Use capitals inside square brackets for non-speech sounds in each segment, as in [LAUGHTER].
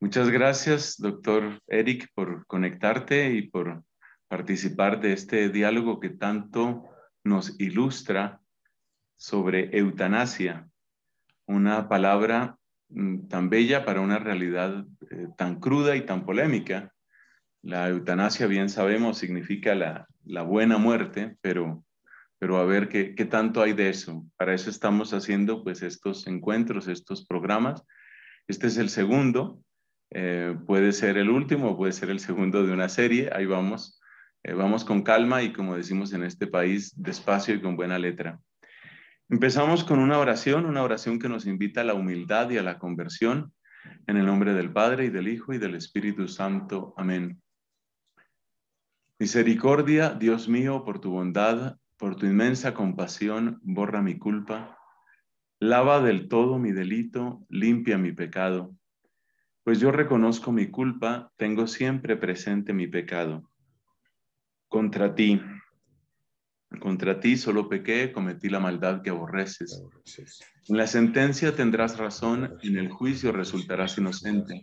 Muchas gracias, doctor Eric, por conectarte y por participar de este diálogo que tanto nos ilustra sobre eutanasia, una palabra mm, tan bella para una realidad eh, tan cruda y tan polémica. La eutanasia, bien sabemos, significa la, buena muerte, pero, a ver ¿qué, qué tanto hay de eso. Para eso estamos haciendo pues estos encuentros, estos programas. Este es el segundo eh, puede ser el último, puede ser el segundo de una serie, ahí vamos. Eh, vamos con calma y como decimos en este país, despacio y con buena letra. Empezamos con una oración, una oración que nos invita a la humildad y a la conversión. En el nombre del Padre y del Hijo y del Espíritu Santo. Amén. Misericordia, Dios mío, por tu bondad, por tu inmensa compasión, borra mi culpa, lava del todo mi delito, limpia mi pecado pues yo reconozco mi culpa, tengo siempre presente mi pecado. Contra ti, contra ti solo pequé, cometí la maldad que aborreces. En la sentencia tendrás razón, en el juicio resultarás inocente.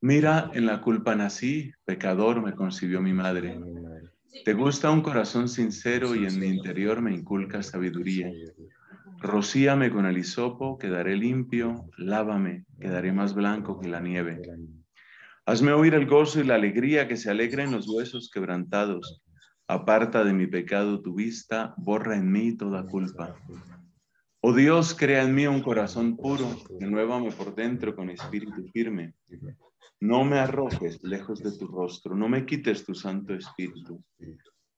Mira, en la culpa nací, pecador me concibió mi madre. Te gusta un corazón sincero y en mi interior me inculca sabiduría. Rocíame con el hisopo, quedaré limpio, lávame, quedaré más blanco que la nieve. Hazme oír el gozo y la alegría que se alegra en los huesos quebrantados. Aparta de mi pecado tu vista, borra en mí toda culpa. Oh Dios, crea en mí un corazón puro, renuévame por dentro con espíritu firme. No me arrojes lejos de tu rostro, no me quites tu santo espíritu.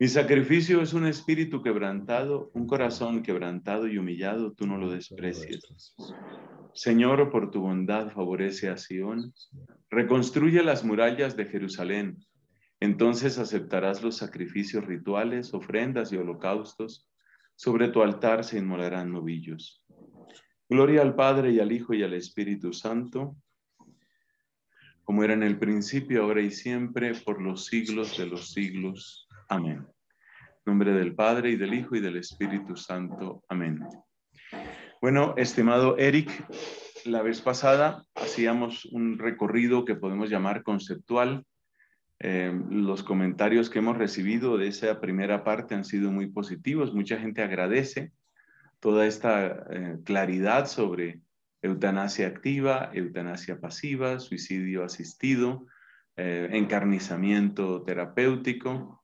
Mi sacrificio es un espíritu quebrantado, un corazón quebrantado y humillado, tú no lo desprecies. Señor, por tu bondad favorece a Sión, reconstruye las murallas de Jerusalén. Entonces aceptarás los sacrificios rituales, ofrendas y holocaustos. Sobre tu altar se inmolarán novillos. Gloria al Padre y al Hijo y al Espíritu Santo, como era en el principio, ahora y siempre, por los siglos de los siglos. Amén. En nombre del Padre y del Hijo y del Espíritu Santo. Amén. Bueno, estimado Eric, la vez pasada hacíamos un recorrido que podemos llamar conceptual. Eh, los comentarios que hemos recibido de esa primera parte han sido muy positivos. Mucha gente agradece toda esta eh, claridad sobre eutanasia activa, eutanasia pasiva, suicidio asistido, eh, encarnizamiento terapéutico.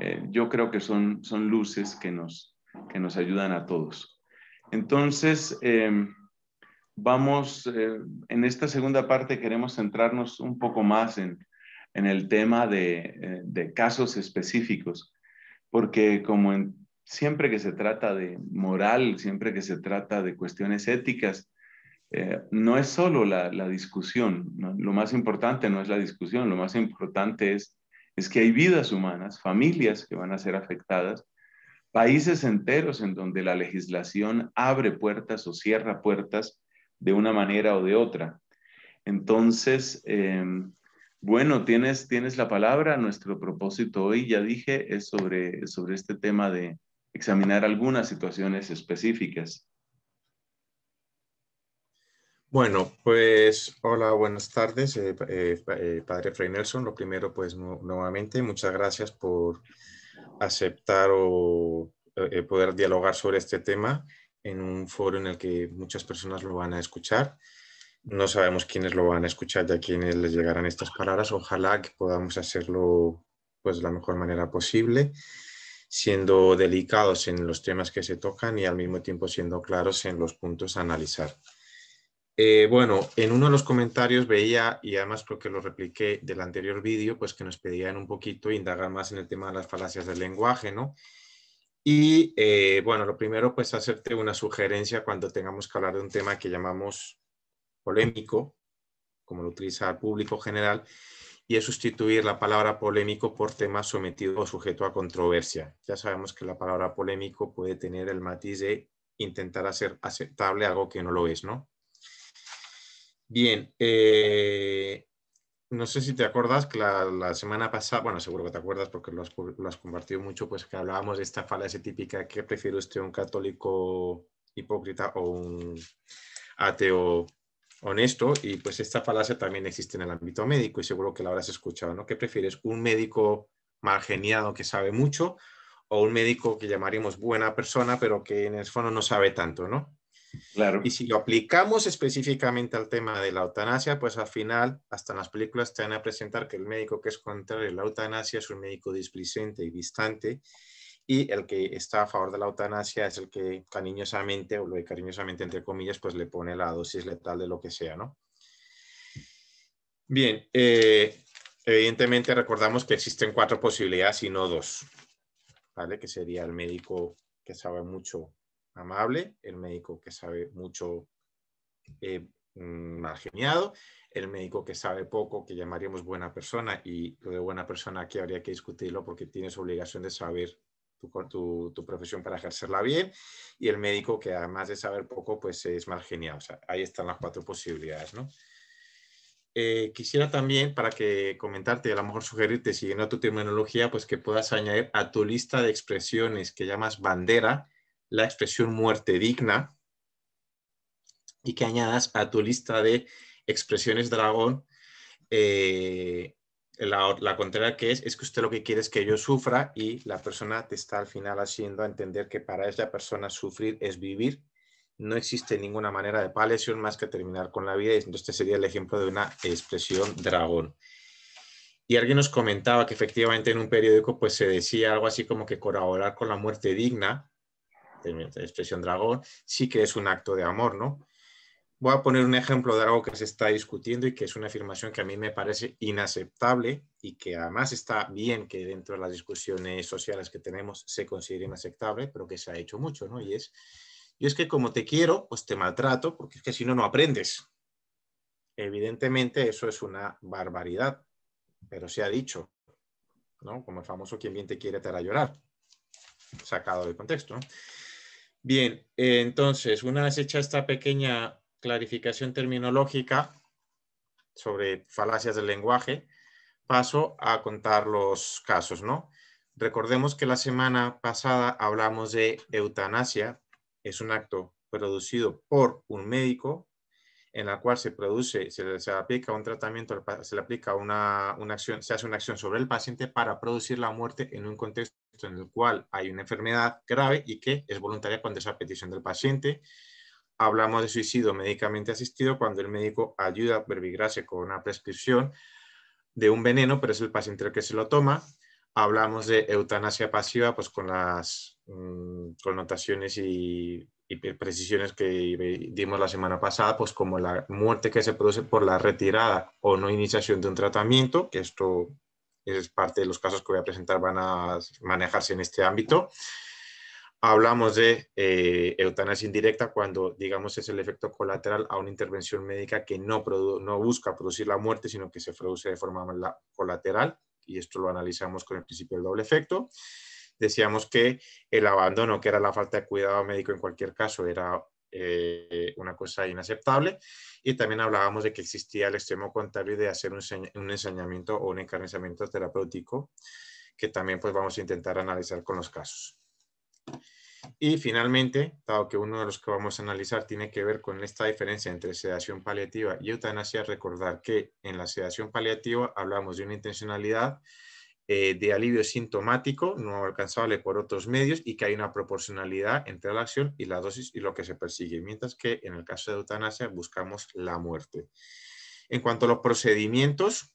Eh, yo creo que son, son luces que nos, que nos ayudan a todos. Entonces, em, vamos, eh, en esta segunda parte queremos centrarnos un poco más en, el tema eh, de, casos específicos, porque como siempre que se trata de moral, siempre que se trata de cuestiones éticas, no es solo la, la discusión, lo más importante no es la discusión, lo más importante es es que hay vidas humanas, familias que van a ser afectadas, países enteros en donde la legislación abre puertas o cierra puertas de una manera o de otra. Entonces, em, bueno, tienes, tienes la palabra. Nuestro propósito hoy, ya dije, es sobre, sobre este tema de examinar algunas situaciones específicas. Bueno, pues hola, buenas tardes, eh, eh, eh, padre Frey Nelson. Lo primero, pues nuevamente, muchas gracias por aceptar o poder dialogar sobre este tema en un foro en el que muchas personas lo van a escuchar. No sabemos quiénes lo van a escuchar y a quiénes les llegarán estas palabras. Ojalá que podamos hacerlo pues, de la mejor manera posible, siendo delicados en los temas que se tocan y al mismo tiempo siendo claros en los puntos a analizar. Eh, bueno, en uno de los comentarios veía, y además creo que lo repliqué del anterior vídeo, pues que nos pedían un poquito indagar más en el tema de las falacias del lenguaje, ¿no? Y eh, bueno, lo primero, pues hacerte una sugerencia cuando tengamos que hablar de un tema que llamamos polémico, como lo utiliza el público general, y es sustituir la palabra polémico por tema sometido o sujeto a controversia. Ya sabemos que la palabra polémico puede tener el matiz de intentar hacer aceptable algo que no lo es, ¿no? Bien, eh, no sé si te acuerdas que la, semana pasada, bueno, seguro que te acuerdas porque lo has, compartido mucho, pues que hablábamos de esta falacia típica, ¿qué prefiere usted, un católico hipócrita o un ateo honesto? Y pues esta falacia también existe en el ámbito médico y seguro que la habrás escuchado, ¿no? ¿Qué prefieres, un médico mal geniado que sabe mucho o un médico que llamaríamos buena persona pero que en el fondo no sabe tanto, ¿no? Claro. Y si lo aplicamos específicamente al tema de la eutanasia, pues al final, hasta en las películas te van a presentar que el médico que es contrario a la eutanasia es un médico displicente y distante, y el que está a favor de la eutanasia es el que cariñosamente, o lo de cariñosamente entre comillas, pues le pone la dosis letal de lo que sea, ¿no? Bien, eh, evidentemente recordamos que existen cuatro posibilidades y no dos, ¿vale? Que sería el médico que sabe mucho amable, el médico que sabe mucho eh, geniado, mm, el médico que sabe poco, que llamaríamos buena persona, y lo de buena persona aquí habría que discutirlo porque tienes obligación de saber tu, tu, profesión para ejercerla bien, y el médico que además de saber poco, pues es geniado, O sea, ahí están las cuatro posibilidades, ¿no? Eh, quisiera también, para que comentarte, a lo mejor sugerirte, siguiendo tu terminología, pues que puedas añadir a tu lista de expresiones que llamas bandera, la expresión muerte digna y que añadas a tu lista de expresiones dragón eh, la, contraria que es, es que usted lo que quiere es que yo sufra y la persona te está al final haciendo entender que para esa persona sufrir es vivir. No existe ninguna manera de paliación más que terminar con la vida. Entonces este sería el ejemplo de una expresión dragón. Y alguien nos comentaba que efectivamente en un periódico pues se decía algo así como que colaborar con la muerte digna expresión dragón, sí que es un acto de amor, ¿no? Voy a poner un ejemplo de algo que se está discutiendo y que es una afirmación que a mí me parece inaceptable y que además está bien que dentro de las discusiones sociales que tenemos se considere inaceptable, pero que se ha hecho mucho, ¿no? Y es, yo es que como te quiero, pues te maltrato, porque es que si no, no aprendes. Evidentemente eso es una barbaridad, pero se ha dicho, ¿no? Como el famoso quien bien te quiere te hará llorar, sacado del contexto, ¿no? Bien, eh, entonces, una vez hecha esta pequeña clarificación terminológica sobre falacias del lenguaje, paso a contar los casos, ¿no? Recordemos que la semana pasada hablamos de eutanasia, es un acto producido por un médico en la cual se produce, se, aplica un tratamiento, se le aplica una, una acción, se hace una acción sobre el paciente para producir la muerte en un contexto en el cual hay una enfermedad grave y que es voluntaria cuando es a petición del paciente. Hablamos de suicidio médicamente asistido cuando el médico ayuda a verbigrarse con una prescripción de un veneno, pero es el paciente el que se lo toma. Hablamos de eutanasia pasiva, pues con las mm, connotaciones y, y, precisiones que dimos la semana pasada, pues como la muerte que se produce por la retirada o no iniciación de un tratamiento, que esto es parte de los casos que voy a presentar, van a manejarse en este ámbito. Hablamos de eh, eutanasia indirecta cuando, digamos, es el efecto colateral a una intervención médica que no, no busca producir la muerte, sino que se produce de forma colateral, y esto lo analizamos con el principio del doble efecto decíamos que el abandono, que era la falta de cuidado médico en cualquier caso, era eh, una cosa inaceptable. Y también hablábamos de que existía el extremo contrario de hacer un, un ensañamiento o un encarnizamiento terapéutico, que también pues vamos a intentar analizar con los casos. Y finalmente, dado que uno de los que vamos a analizar tiene que ver con esta diferencia entre sedación paliativa y eutanasia, recordar que en la sedación paliativa hablamos de una intencionalidad eh, de alivio sintomático no alcanzable por otros medios y que hay una proporcionalidad entre la acción y la dosis y lo que se persigue, mientras que en el caso de eutanasia buscamos la muerte. En cuanto a los procedimientos,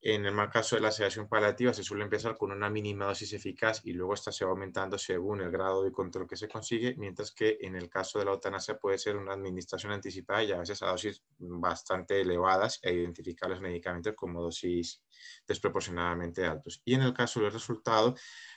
en el caso de la sedación paliativa se suele empezar con una mínima dosis eficaz y luego esta se va aumentando según el grado de control que se consigue, mientras que en el caso de la eutanasia puede ser una administración anticipada y a veces a dosis bastante elevadas e identificar los medicamentos como dosis desproporcionadamente altos. Y en el caso del resultado,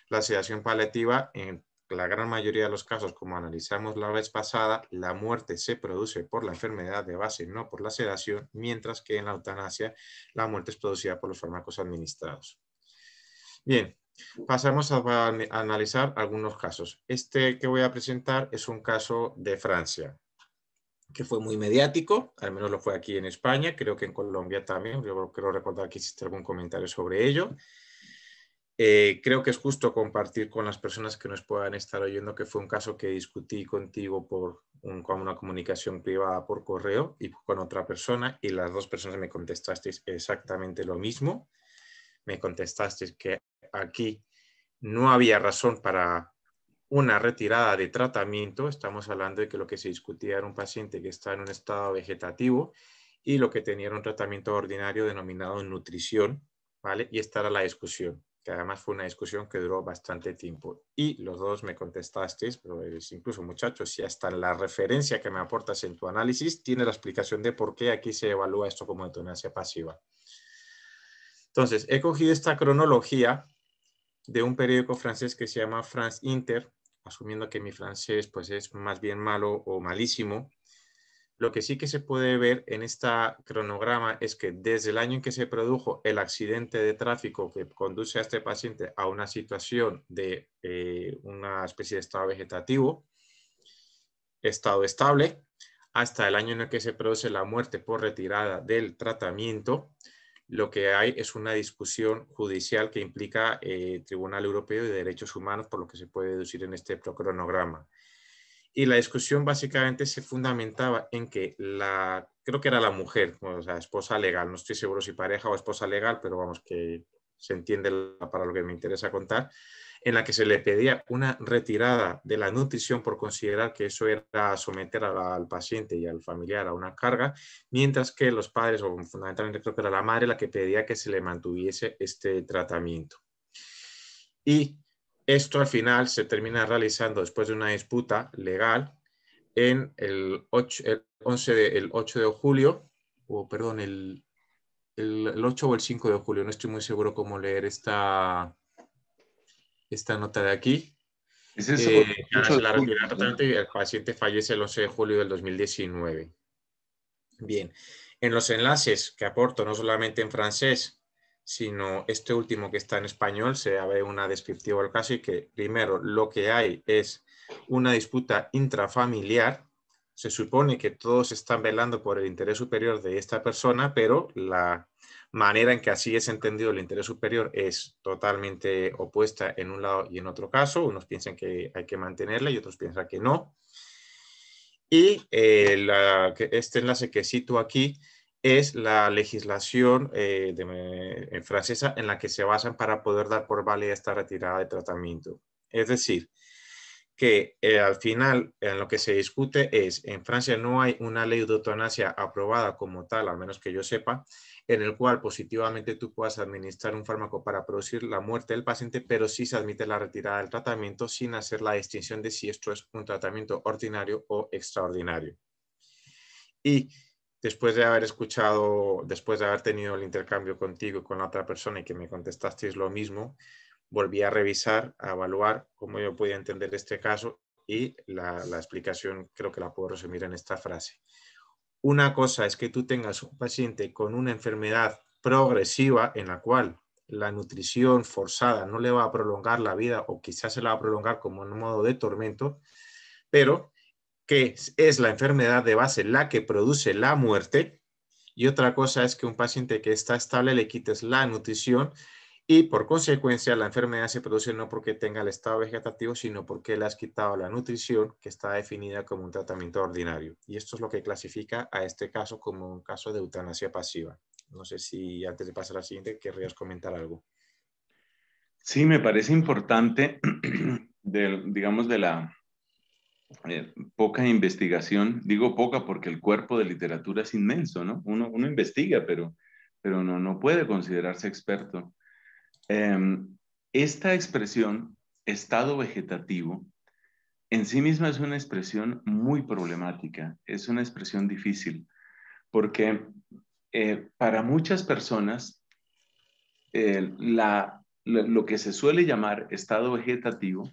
la sedación paliativa en eh, la gran mayoría de los casos, como analizamos la vez pasada, la muerte se produce por la enfermedad de base, no por la sedación, mientras que en la eutanasia la muerte es producida por los fármacos administrados. Bien, pasamos a, analizar algunos casos. Este que voy a presentar es un caso de Francia que fue muy mediático, al menos lo fue aquí en España, creo que en Colombia también, yo creo recordar que hiciste algún comentario sobre ello. Eh, creo que es justo compartir con las personas que nos puedan estar oyendo que fue un caso que discutí contigo por con una comunicación privada por correo y con otra persona y las dos personas me contestasteis exactamente lo mismo. Me contestasteis que aquí no había razón para una retirada de tratamiento. Estamos hablando de que lo que se discutía era un paciente que está en un estado vegetativo y lo que tenía era un tratamiento ordinario denominado nutrición, ¿vale? Y esta era la discusión que además fue una discusión que duró bastante tiempo. Y los dos me contestasteis, pero es incluso muchachos, si hasta la referencia que me aportas en tu análisis tiene la explicación de por qué aquí se evalúa esto como detonancia pasiva. Entonces, he cogido esta cronología de un periódico francés que se llama France Inter, asumiendo que mi francés pues es más bien malo o malísimo, lo que sí que se puede ver en este cronograma es que desde el año en que se produjo el accidente de tráfico que conduce a este paciente a una situación de eh, una especie de estado vegetativo, estado estable, hasta el año en el que se produce la muerte por retirada del tratamiento, lo que hay es una discusión judicial que implica el eh, Tribunal Europeo de Derechos Humanos, por lo que se puede deducir en este cronograma y la discusión básicamente se fundamentaba en que la, creo que era la mujer, o sea, esposa legal, no estoy seguro si pareja o esposa legal, pero vamos que se entiende para lo que me interesa contar, en la que se le pedía una retirada de la nutrición por considerar que eso era someter al paciente y al familiar a una carga, mientras que los padres, o fundamentalmente creo que era la madre, la que pedía que se le mantuviese este tratamiento. Y esto al final se termina realizando después de una disputa legal en el 8, 11 de, 8 de julio, o perdón, el, 8 o el 5 de julio, no estoy muy seguro cómo leer esta, esta nota de aquí. ¿Es eso? Eh, el paciente fallece el 11 de julio del 2019. Bien, en los enlaces que aporto, no solamente en francés, sino este último que está en español se abre una descriptiva al caso y que primero lo que hay es una disputa intrafamiliar. Se supone que todos están velando por el interés superior de esta persona, pero la manera en que así es entendido el interés superior es totalmente opuesta en un lado y en otro caso. Unos piensan que hay que mantenerla y otros piensan que no. Y eh, este enlace que cito aquí es la legislación en eh, eh, francesa en la que se basan para poder dar por válida esta retirada de tratamiento. Es decir, que eh, al final en lo que se discute es, en Francia no hay una ley de eutanasia aprobada como tal, al menos que yo sepa, en el cual positivamente tú puedas administrar un fármaco para producir la muerte del paciente, pero sí se admite la retirada del tratamiento sin hacer la distinción de si esto es un tratamiento ordinario o extraordinario. Y después de haber escuchado, después de haber tenido el intercambio contigo y con la otra persona y que me contestasteis lo mismo, volví a revisar, a evaluar cómo yo podía entender este caso y la, explicación creo que la puedo resumir en esta frase. Una cosa es que tú tengas un paciente con una enfermedad progresiva en la cual la nutrición forzada no le va a prolongar la vida o quizás se la va a prolongar como un modo de tormento, pero que es la enfermedad de base la que produce la muerte. Y otra cosa es que un paciente que está estable le quites la nutrición y por consecuencia la enfermedad se produce no porque tenga el estado vegetativo, sino porque le has quitado la nutrición que está definida como un tratamiento ordinario. Y esto es lo que clasifica a este caso como un caso de eutanasia pasiva. No sé si antes de pasar a la siguiente querrías comentar algo. Sí, me parece importante, [CLEARS THROAT] del, digamos, de la, eh, poca investigación, digo poca porque el cuerpo de literatura es inmenso, ¿no? Uno, investiga, pero, pero no, puede considerarse experto. Em, esta expresión, estado vegetativo, en sí misma es una expresión muy problemática, es una expresión difícil, porque eh, para muchas personas eh, lo que se suele llamar estado vegetativo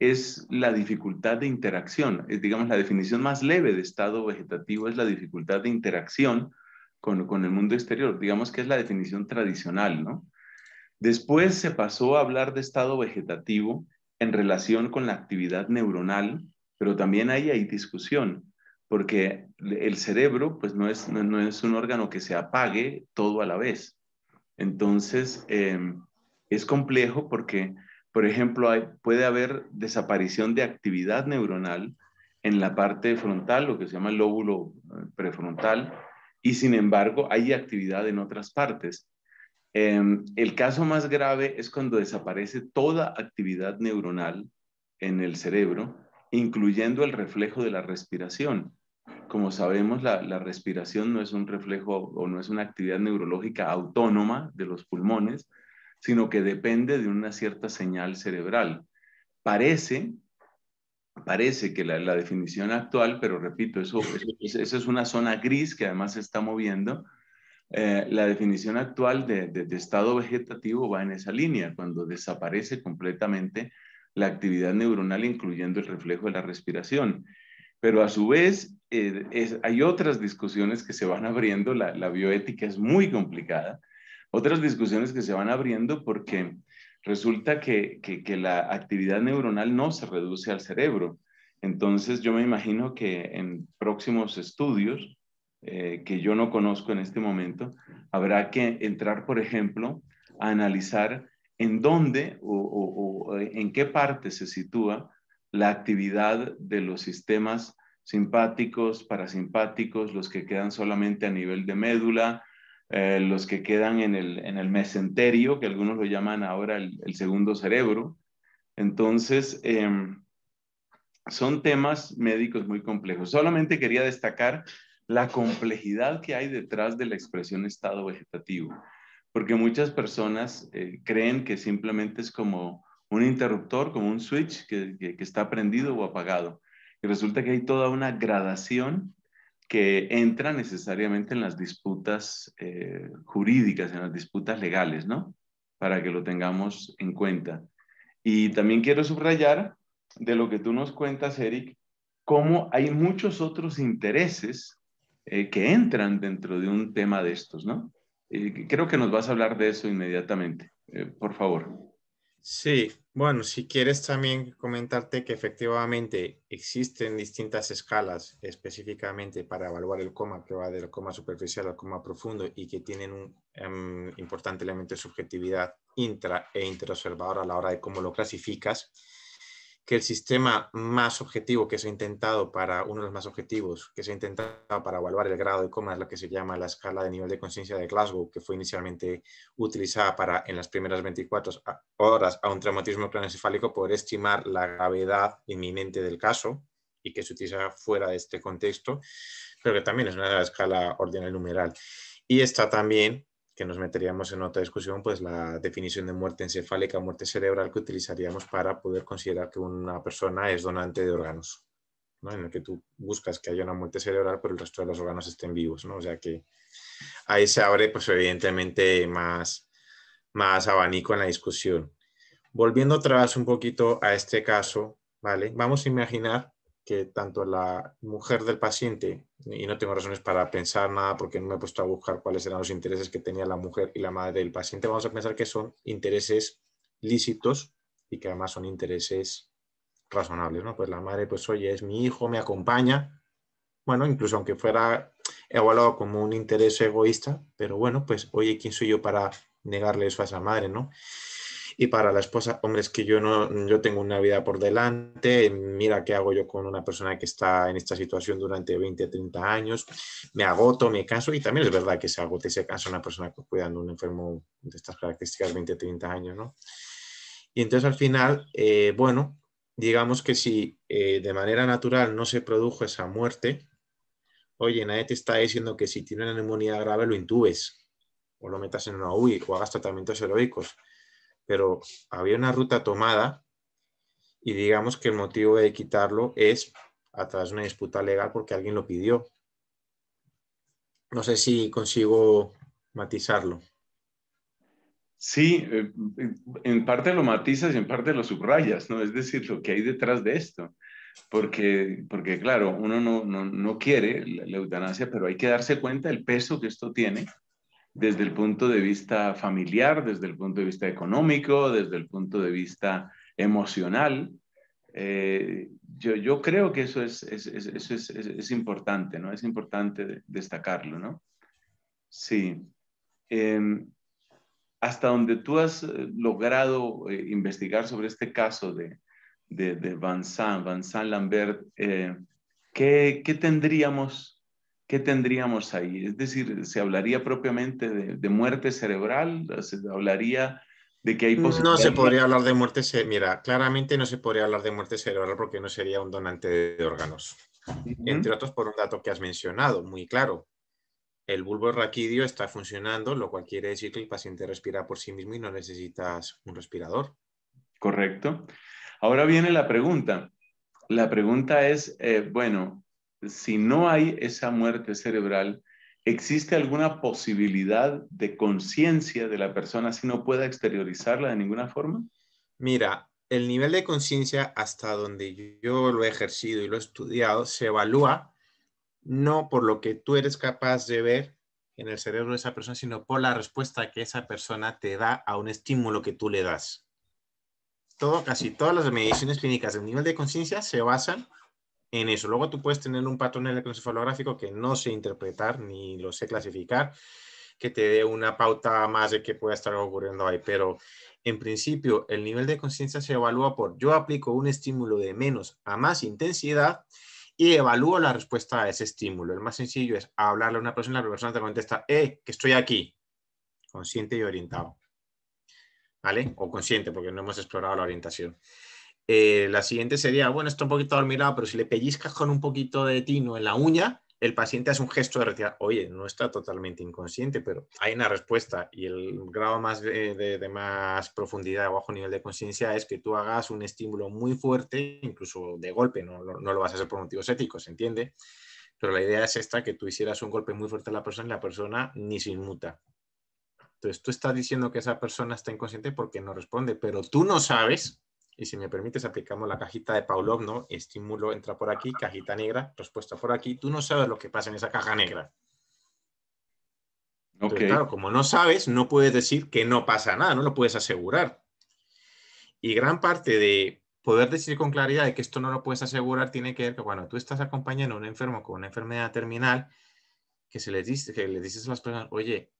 es la dificultad de interacción. Es, digamos, la definición más leve de estado vegetativo es la dificultad de interacción con, con, el mundo exterior. Digamos que es la definición tradicional, ¿no? Después se pasó a hablar de estado vegetativo en relación con la actividad neuronal, pero también ahí hay discusión, porque el cerebro pues no es, no, es un órgano que se apague todo a la vez. Entonces, eh, es complejo porque por ejemplo, puede haber desaparición de actividad neuronal en la parte frontal, lo que se llama el lóbulo eh, prefrontal, y sin embargo hay actividad en otras partes. Em, el caso más grave es cuando desaparece toda actividad neuronal en el cerebro, incluyendo el reflejo de la respiración. Como sabemos, la respiración no es un reflejo o no es una actividad neurológica autónoma de los pulmones, sino que depende de una cierta señal cerebral. Parece, que la, definición actual, pero repito, eso, [LAUGHS] eso, es una zona gris que además se está moviendo, eh, la definición actual de, estado vegetativo va en esa línea, cuando desaparece completamente la actividad neuronal, incluyendo el reflejo de la respiración. Pero a su vez, eh, hay otras discusiones que se van [LAUGHS] abriendo, la bioética es muy complicada, otras discusiones que se van abriendo porque resulta que, que, la actividad neuronal no se reduce al cerebro. Entonces yo me imagino que en próximos estudios, eh, que yo no conozco en este momento, habrá que entrar, por ejemplo, a analizar en dónde o eh, en qué parte se sitúa la actividad de los sistemas simpáticos, parasimpáticos, los que quedan solamente a nivel de médula, eh, los que quedan en el, en el, mesenterio, que algunos lo llaman ahora el, segundo cerebro. Entonces, em, son temas médicos muy complejos. Solamente quería destacar la complejidad que hay detrás de la expresión estado vegetativo, porque muchas personas eh, creen que simplemente es como un interruptor, como un switch que, que está prendido o apagado. Y resulta que hay toda una gradación que entra necesariamente en las disputas eh, jurídicas, en las disputas legales, ¿no? Para que lo tengamos en cuenta. Y también quiero subrayar de lo que tú nos cuentas, Eric, cómo hay muchos otros intereses eh, que entran dentro de un tema de estos, ¿no? creo que nos vas a hablar de eso inmediatamente. Eh, por favor. Sí, bueno, si quieres también comentarte que efectivamente existen distintas escalas específicamente para evaluar el coma que va del coma superficial al coma profundo y que tienen un em, importante elemento de subjetividad intra e interobservador a la hora de cómo lo clasificas que el sistema más objetivo que se ha intentado para, uno de los más objetivos que se ha intentado para evaluar el grado de coma es lo que se llama la escala de nivel de conciencia de Glasgow, que fue inicialmente utilizada para, en las primeras 24 horas a un traumatismo craneoencefálico poder estimar la gravedad inminente del caso y que se utiliza fuera de este contexto, pero que también es una escala ordinal numeral. Y está también que nos meteríamos en otra discusión, pues la definición de muerte encefálica muerte cerebral que utilizaríamos para poder considerar que una persona es donante de órganos, ¿no? en el que tú buscas que haya una muerte cerebral, pero el resto de los órganos estén vivos. ¿no? O sea que ahí se abre, pues evidentemente, más, más abanico en la discusión. Volviendo atrás un poquito a este caso, ¿vale? vamos a imaginar que tanto la mujer del paciente, y no tengo razones para pensar nada porque no me he puesto a buscar cuáles eran los intereses que tenía la mujer y la madre del paciente, vamos a pensar que son intereses lícitos y que además son intereses razonables, ¿no? Pues la madre, pues oye, es mi hijo, me acompaña, bueno, incluso aunque fuera evaluado como un interés egoísta, pero bueno, pues oye, ¿quién soy yo para negarle eso a esa madre, ¿no? Y para la esposa, hombre, es que yo no, yo tengo una vida por delante, mira qué hago yo con una persona que está en esta situación durante 20, 30 años, me agoto, me canso, y también es verdad que se agote y se cansa una persona cuidando a un enfermo de estas características 20, 30 años, ¿no? Y entonces al final, eh, bueno, digamos que si eh, de manera natural no se produjo esa muerte, oye, nadie te está diciendo que si tiene una neumonía grave lo intubes o lo metas en una UI o hagas tratamientos heroicos pero había una ruta tomada y digamos que el motivo de quitarlo es a través de una disputa legal porque alguien lo pidió. No sé si consigo matizarlo. Sí, eh, en parte lo matizas y en parte lo subrayas, ¿no? Es decir, lo que hay detrás de esto. Porque, porque claro, uno no, quiere la, eutanasia, pero hay que darse cuenta del peso que esto tiene desde el punto de vista familiar, desde el punto de vista económico, desde el punto de vista emocional. Eh, yo, yo, creo que eso es, es, importante, ¿no? Es importante destacarlo, ¿no? Sí. Em, hasta donde tú has eh, logrado eh, investigar sobre este caso de, de, de Van Lambert, ¿qué, ¿qué, tendríamos ¿qué tendríamos ahí? Es decir, ¿se hablaría propiamente de, muerte cerebral? ¿Se hablaría de que hay mm, No se podría hablar de muerte cerebral. Mira, claramente no se podría hablar de muerte cerebral porque no sería un donante de órganos. Entre otros, por un dato que has mencionado, muy claro. El bulbo raquídeo está funcionando, lo cual quiere decir que el paciente respira por sí mismo y no necesitas un respirador. Correcto. Ahora viene la pregunta. La pregunta es, eh, bueno, si no hay esa muerte cerebral, ¿existe alguna posibilidad de conciencia de la persona si no pueda exteriorizarla de ninguna forma? Mira, el nivel de conciencia hasta donde yo lo he ejercido y lo he estudiado se evalúa no por lo que tú eres capaz de ver en el cerebro de esa persona, sino por la respuesta que esa persona te da a un estímulo que tú le das. Todo, casi todas las mediciones clínicas del nivel de conciencia se basan en eso. Luego tú puedes tener un patrón electroencefalográfico que no sé interpretar ni lo sé clasificar, que te dé una pauta más de qué puede estar ocurriendo ahí, pero en principio el nivel de conciencia se evalúa por yo aplico un estímulo de menos a más intensidad y evalúo la respuesta a ese estímulo. El más sencillo es hablarle a una persona, y la persona te contesta, eh, que estoy aquí, consciente y orientado. ¿Vale? O consciente, porque no hemos explorado la orientación. Eh, la siguiente sería, bueno, está un poquito admirado, pero si le pellizcas con un poquito de tino en la uña, el paciente hace un gesto de retirada. Oye, no está totalmente inconsciente, pero hay una respuesta. Y el grado más de, más profundidad o bajo nivel de conciencia es que tú hagas un estímulo muy fuerte, incluso de golpe, no, lo vas a hacer por motivos éticos, ¿se entiende? Pero la idea es esta, que tú hicieras un golpe muy fuerte a la persona y la persona ni se inmuta. Entonces tú estás diciendo que esa persona está inconsciente porque no responde, pero tú no sabes y si me permites, aplicamos la cajita de Pavlov, ¿no? Estímulo entra por aquí, cajita negra, respuesta por aquí. Tú no sabes lo que pasa en esa caja negra. claro, como no sabes, no puedes decir que no pasa nada, no lo puedes asegurar. Y gran parte de poder decir con claridad que esto no lo puedes asegurar tiene que ver que cuando tú estás acompañando a un enfermo con una enfermedad terminal, que se les dice, que le dices a las personas, oye,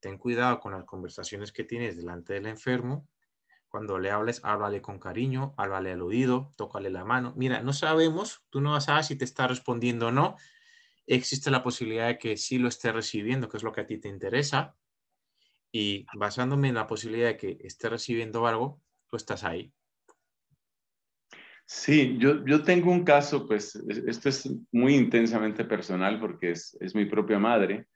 ten cuidado con las conversaciones que tienes delante del enfermo, cuando le hables, háblale con cariño, háblale al oído, tócale la mano. Mira, no sabemos, tú no sabes si te está respondiendo o no. Existe la posibilidad de que sí lo esté recibiendo, que es lo que a ti te interesa. Y basándome en la posibilidad de que esté recibiendo algo, tú estás ahí. Sí, yo, tengo un caso, pues esto es muy intensamente personal porque es, es mi propia madre.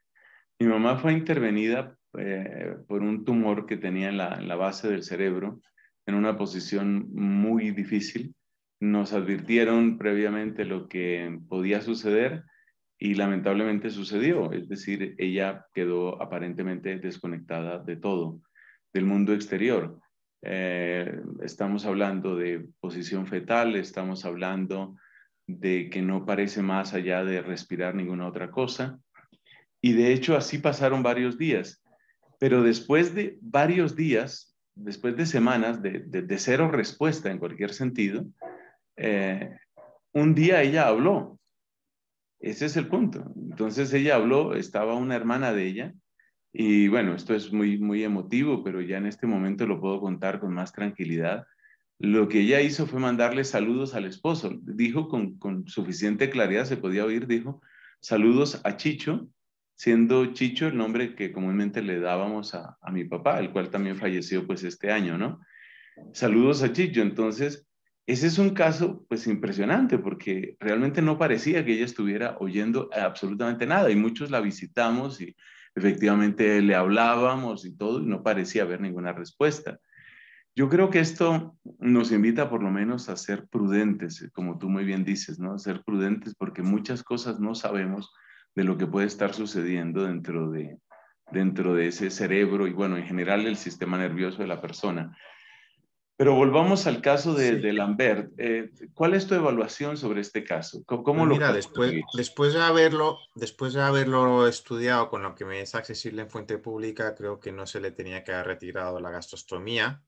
Mi mamá fue intervenida eh, por un tumor que tenía en la, base del cerebro, en una posición muy difícil. Nos advirtieron previamente lo que podía suceder y lamentablemente sucedió. Es decir, ella quedó aparentemente desconectada de todo, del mundo exterior. Eh, estamos hablando de posición fetal, estamos hablando de que no parece más allá de respirar ninguna otra cosa. Y de hecho así pasaron varios días. Pero después de varios días, después de semanas de, cero respuesta en cualquier sentido, eh, un día ella habló. Ese es el punto. Entonces ella habló, estaba una hermana de ella, y bueno, esto es muy, muy emotivo, pero ya en este momento lo puedo contar con más tranquilidad. Lo que ella hizo fue mandarle saludos al esposo. Dijo con, con suficiente claridad, se podía oír, dijo, saludos a Chicho, siendo Chicho el nombre que comúnmente le dábamos a, mi papá, el cual también falleció pues este año, ¿no? Saludos a Chicho, entonces, ese es un caso pues impresionante porque realmente no parecía que ella estuviera oyendo absolutamente nada y muchos la visitamos y efectivamente le hablábamos y todo y no parecía haber ninguna respuesta. Yo creo que esto nos invita por lo menos a ser prudentes, como tú muy bien dices, ¿no? ser prudentes porque muchas cosas no sabemos de lo que puede estar sucediendo dentro de, dentro de ese cerebro y bueno, en general el sistema nervioso de la persona. Pero volvamos al caso de, Lambert. Eh, ¿Cuál es tu evaluación sobre este caso? ¿Cómo, pues Mira, después, después, de haberlo, después de haberlo estudiado con lo que me es accesible en fuente pública, creo que no se le tenía que haber retirado la gastrostomía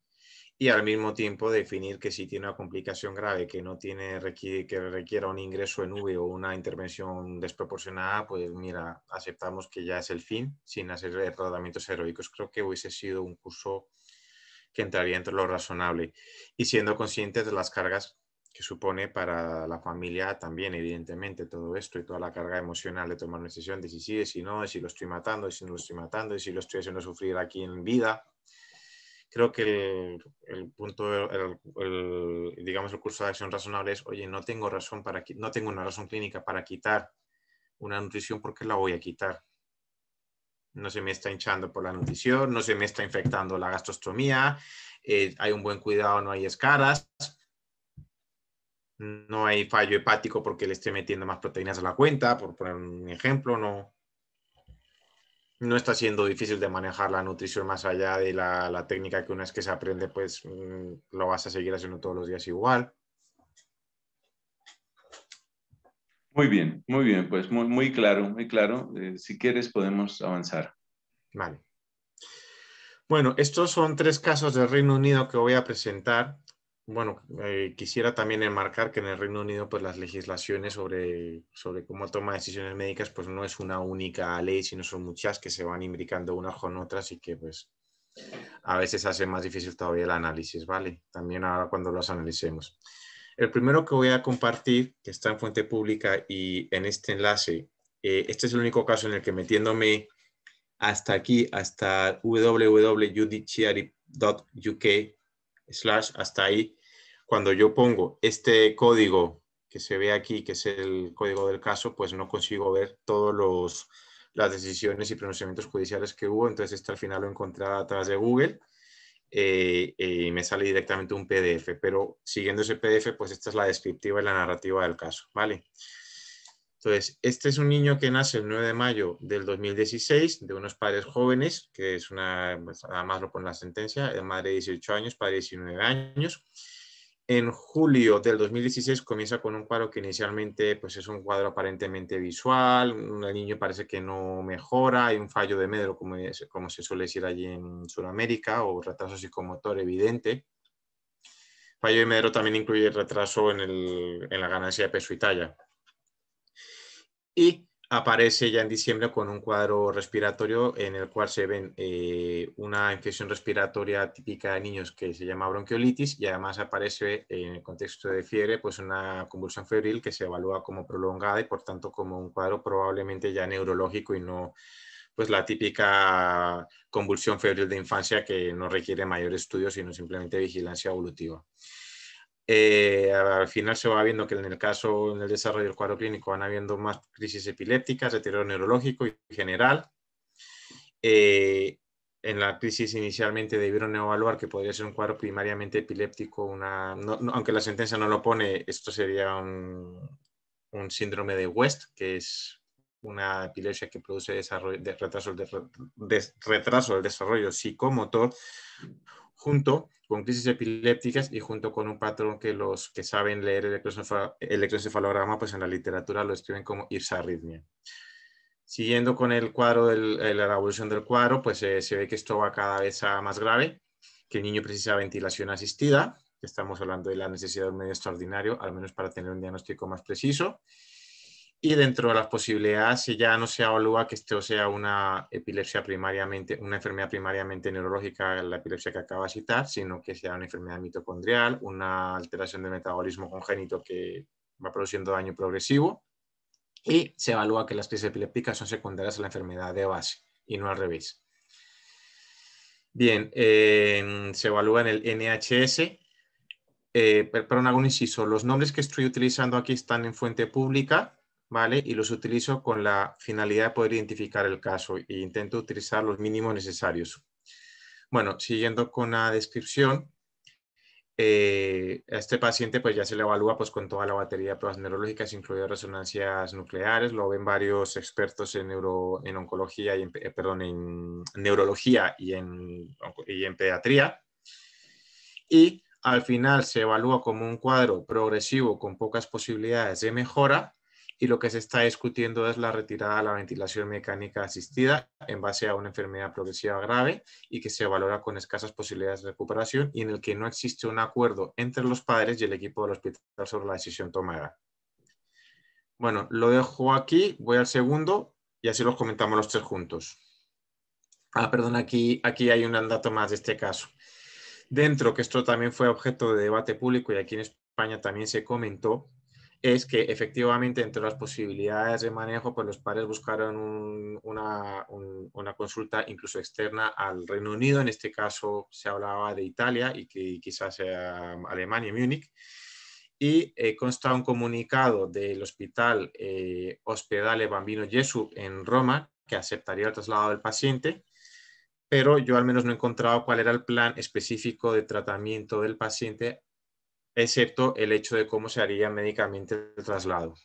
y al mismo tiempo definir que si tiene una complicación grave que no tiene que requiera un ingreso en V o una intervención desproporcionada, pues mira, aceptamos que ya es el fin sin hacer tratamientos heroicos. Creo que hubiese sido un curso que entraría entre lo razonable y siendo conscientes de las cargas que supone para la familia también, evidentemente, todo esto y toda la carga emocional de tomar una decisión de si sí, si no, si lo estoy matando, de si no lo estoy matando, de si lo estoy haciendo sufrir aquí en vida creo que el, punto, digamos, el curso de acción razonable es, oye, no tengo razón para, no tengo una razón clínica para quitar una nutrición porque la voy a quitar. No se me está hinchando por la nutrición, no se me está infectando la gastrostomía, eh, hay un buen cuidado, no hay escaras, no hay fallo hepático porque le estoy metiendo más proteínas a la cuenta, por poner un ejemplo, no, no está siendo difícil de manejar la nutrición más allá de la, técnica que una vez que se aprende, pues mm, lo vas a seguir haciendo todos los días igual. Muy bien, muy bien, pues muy, muy claro, muy claro. Eh, si quieres podemos avanzar. Vale. Bueno, estos son tres casos del Reino Unido que voy a presentar bueno, eh, quisiera también enmarcar que en el Reino Unido pues las legislaciones sobre, sobre cómo toma decisiones médicas pues no es una única ley, sino son muchas que se van imbricando unas con otras y que pues a veces hace más difícil todavía el análisis, ¿vale? También ahora cuando las analicemos. El primero que voy a compartir, que está en fuente pública y en este enlace, eh, este es el único caso en el que metiéndome hasta aquí, hasta www.judiciary.uk, slash hasta ahí. Cuando yo pongo este código que se ve aquí, que es el código del caso, pues no consigo ver todas las decisiones y pronunciamientos judiciales que hubo. Entonces, esto al final lo encontré a través de Google eh, eh, y me sale directamente un PDF. Pero siguiendo ese PDF, pues esta es la descriptiva y la narrativa del caso, ¿vale? vale entonces, este es un niño que nace el 9 de mayo del 2016 de unos padres jóvenes, que es una, pues, además lo pone la sentencia, madre de 18 años, padre de 19 años. En julio del 2016 comienza con un cuadro que inicialmente pues es un cuadro aparentemente visual, el niño parece que no mejora, hay un fallo de medro, como, como se suele decir allí en Sudamérica, o retraso psicomotor evidente. Fallo de medro también incluye retraso en, el, en la ganancia de peso y talla y aparece ya en diciembre con un cuadro respiratorio en el cual se ven eh, una infección respiratoria típica de niños que se llama bronquiolitis y además aparece eh, en el contexto de fiebre pues una convulsión febril que se evalúa como prolongada y por tanto como un cuadro probablemente ya neurológico y no pues la típica convulsión febril de infancia que no requiere mayor estudio sino simplemente vigilancia evolutiva. Eh, al final se va viendo que en el caso, en el desarrollo del cuadro clínico, van habiendo más crisis epilépticas, deterioro neurológico y general. Eh, en la crisis inicialmente debieron evaluar que podría ser un cuadro primariamente epiléptico, una, aunque la sentencia no lo pone, esto sería un, síndrome de West, que es una epilepsia que produce desarrollo, retraso, de, retraso del desarrollo psicomotor junto con crisis epilépticas y junto con un patrón que los que saben leer el electroencefalograma, pues en la literatura lo escriben como irsa Siguiendo con el cuadro, de eh, la evolución del cuadro, pues eh, se ve que esto va cada vez a más grave, que el niño precisa ventilación asistida, estamos hablando de la necesidad de un medio extraordinario, al menos para tener un diagnóstico más preciso, y dentro de las posibilidades, si ya no se evalúa que esto sea una epilepsia primariamente, una enfermedad primariamente neurológica, la epilepsia que acaba de citar, sino que sea una enfermedad mitocondrial, una alteración del metabolismo congénito que va produciendo daño progresivo, y se evalúa que las crisis epilépticas son secundarias a la enfermedad de base y no al revés. Bien, se evalúa en el NHS, eh, perdón, hago inciso. Los nombres que estoy utilizando aquí están en fuente pública. ¿vale? Y los utilizo con la finalidad de poder identificar el caso e intento utilizar los mínimos necesarios. Bueno, siguiendo con la descripción, eh, a este paciente pues ya se le evalúa pues con toda la batería de pruebas neurológicas, incluidas resonancias nucleares, lo ven varios expertos en, neuro, en oncología, y eh, perdón, en neurología y en, y en pediatría. Y al final se evalúa como un cuadro progresivo con pocas posibilidades de mejora y lo que se está discutiendo es la retirada de la ventilación mecánica asistida en base a una enfermedad progresiva grave y que se valora con escasas posibilidades de recuperación y en el que no existe un acuerdo entre los padres y el equipo del hospital sobre la decisión tomada. Bueno, lo dejo aquí, voy al segundo y así los comentamos los tres juntos. Ah, perdón, aquí, aquí hay un dato más de este caso. Dentro, que esto también fue objeto de debate público y aquí en España también se comentó, es que efectivamente entre las posibilidades de manejo, pues los padres buscaron una, consulta incluso externa al Reino Unido, en este caso se hablaba de Italia y que quizás sea Alemania, Múnich, y eh, consta un comunicado del hospital eh, Hospedale Bambino Gesù en Roma que aceptaría el traslado del paciente, pero yo al menos no he encontrado cuál era el plan específico de tratamiento del paciente excepto el hecho de cómo se haría médicamente el traslado.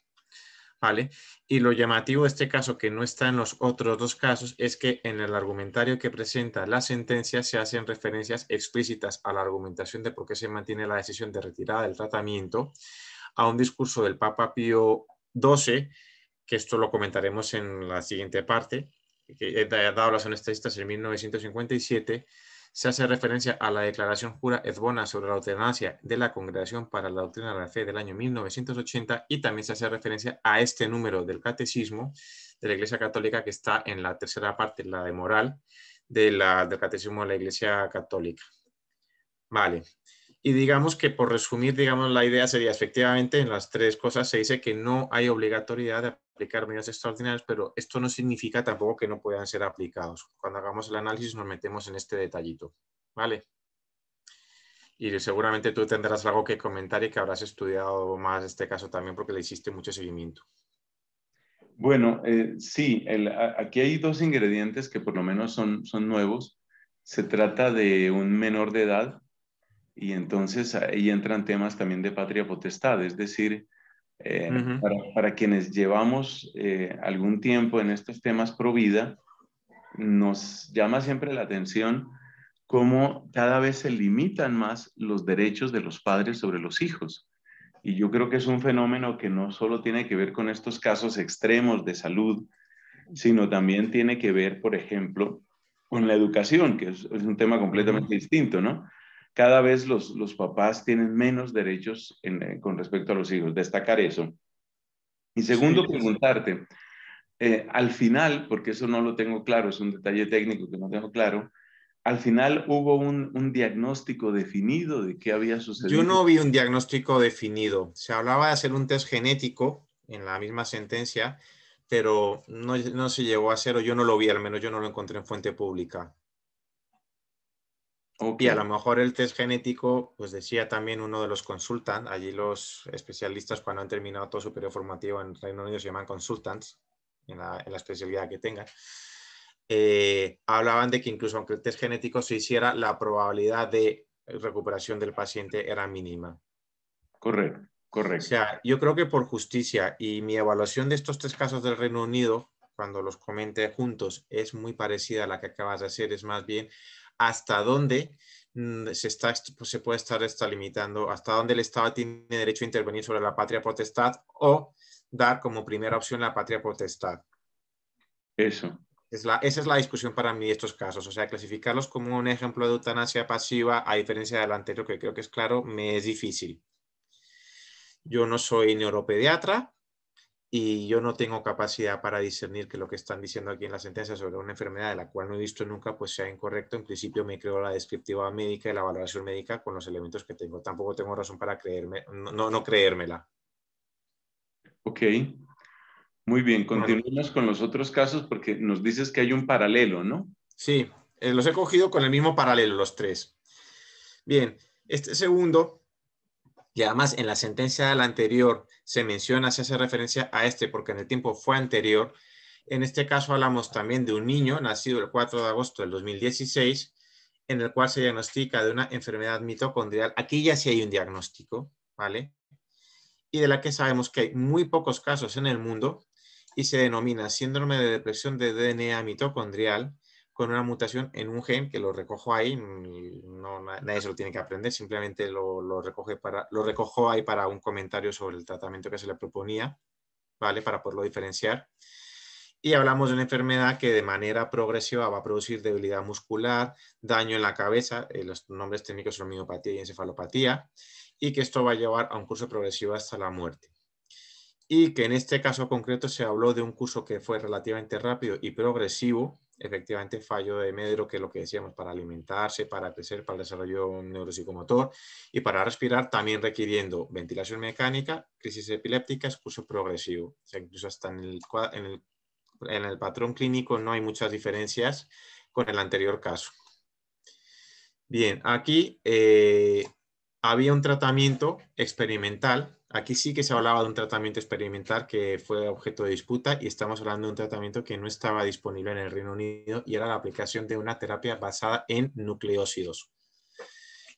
¿Vale? Y lo llamativo de este caso, que no está en los otros dos casos, es que en el argumentario que presenta la sentencia se hacen referencias explícitas a la argumentación de por qué se mantiene la decisión de retirada del tratamiento, a un discurso del Papa Pío XII, que esto lo comentaremos en la siguiente parte, que dado las anestesistas en 1957, se hace referencia a la Declaración Jura Edbona sobre la Alternancia de la Congregación para la Doctrina de la Fe del año 1980 y también se hace referencia a este número del Catecismo de la Iglesia Católica que está en la tercera parte, la de moral, del Catecismo de la Iglesia Católica. Vale. Y digamos que por resumir, digamos, la idea sería efectivamente en las tres cosas se dice que no hay obligatoriedad de aplicar medidas extraordinarias, pero esto no significa tampoco que no puedan ser aplicados. Cuando hagamos el análisis nos metemos en este detallito, ¿vale? Y seguramente tú tendrás algo que comentar y que habrás estudiado más este caso también porque le hiciste mucho seguimiento. Bueno, eh, sí, aquí hay dos ingredientes que por lo menos son, son nuevos. Se trata de un menor de edad y entonces ahí entran temas también de patria potestad, es decir, eh, para, quienes llevamos eh, algún tiempo en estos temas pro vida, nos llama siempre la atención cómo cada vez se limitan más los derechos de los padres sobre los hijos. Y yo creo que es un fenómeno que no solo tiene que ver con estos casos extremos de salud, sino también tiene que ver, por ejemplo, con la educación, que es, un tema completamente distinto, ¿no? cada vez los, papás tienen menos derechos eh, con respecto a los hijos, destacar eso. Y segundo, preguntarte, eh, al final, porque eso no lo tengo claro, es un detalle técnico que no tengo claro, al final hubo un, diagnóstico definido de qué había sucedido. Yo no vi un diagnóstico definido. Se hablaba de hacer un test genético en la misma sentencia, pero no, no se llegó a hacer, o yo no lo vi, al menos yo no lo encontré en fuente pública. Y a lo mejor el test genético, pues decía también uno de los consultants, allí los especialistas cuando han terminado todo su periodo formativo en Reino Unido se llaman consultants, en la, especialidad que tengan, eh, hablaban de que incluso aunque el test genético se hiciera, la probabilidad de recuperación del paciente era mínima. Correcto, correcto. O sea, yo creo que por justicia y mi evaluación de estos tres casos del Reino Unido, cuando los comente juntos, es muy parecida a la que acabas de hacer, es más bien hasta dónde mm, pues, se, puede estar limitando, hasta dónde el Estado tiene derecho a intervenir sobre la patria potestad o dar como primera opción la patria potestad. Eso. Es esa es la discusión para mí de estos casos. O sea, clasificarlos como un ejemplo de eutanasia pasiva, a diferencia del anterior, que creo que es claro, me es difícil. Yo no soy neuropediatra, y yo no tengo capacidad para discernir que lo que están diciendo aquí en la sentencia sobre una enfermedad de la cual no he visto nunca, pues sea incorrecto. En principio me creo la descriptiva médica y la valoración médica con los elementos que tengo. Tampoco tengo razón para creerme, no, no, creérmela. Ok, muy bien, continuemos con los otros casos porque nos dices que hay un paralelo, ¿no? Sí, eh, los he cogido con el mismo paralelo, los tres. Bien, este segundo y además en la sentencia de la anterior se menciona, se hace referencia a este porque en el tiempo fue anterior. En este caso hablamos también de un niño nacido el 4 de agosto del 2016 en el cual se diagnostica de una enfermedad mitocondrial. Aquí ya sí hay un diagnóstico, ¿vale? Y de la que sabemos que hay muy pocos casos en el mundo y se denomina síndrome de depresión de DNA mitocondrial con una mutación en un gen que lo recojo ahí, nadie se lo tiene que aprender, simplemente lo, recoge para, lo recojo ahí para un comentario sobre el tratamiento que se le proponía, ¿vale? Para poderlo diferenciar. Y hablamos de una enfermedad que de manera progresiva va a producir debilidad muscular, daño en la cabeza, eh, los nombres técnicos son miopatía y encefalopatía, y que esto va a llevar a un curso progresivo hasta la muerte. Y que en este caso concreto se habló de un curso que fue relativamente rápido y progresivo, efectivamente fallo de medro, que es lo que decíamos, para alimentarse, para crecer, para el desarrollo neuropsicomotor y para respirar, también requiriendo ventilación mecánica, crisis epilépticas, curso progresivo. incluso hasta en el, en el, patrón clínico no hay muchas diferencias con el anterior caso. Bien, aquí eh, había un tratamiento experimental Aquí sí que se hablaba de un tratamiento experimental que fue objeto de disputa y estamos hablando de un tratamiento que no estaba disponible en el Reino Unido y era la aplicación de una terapia basada en nucleósidos.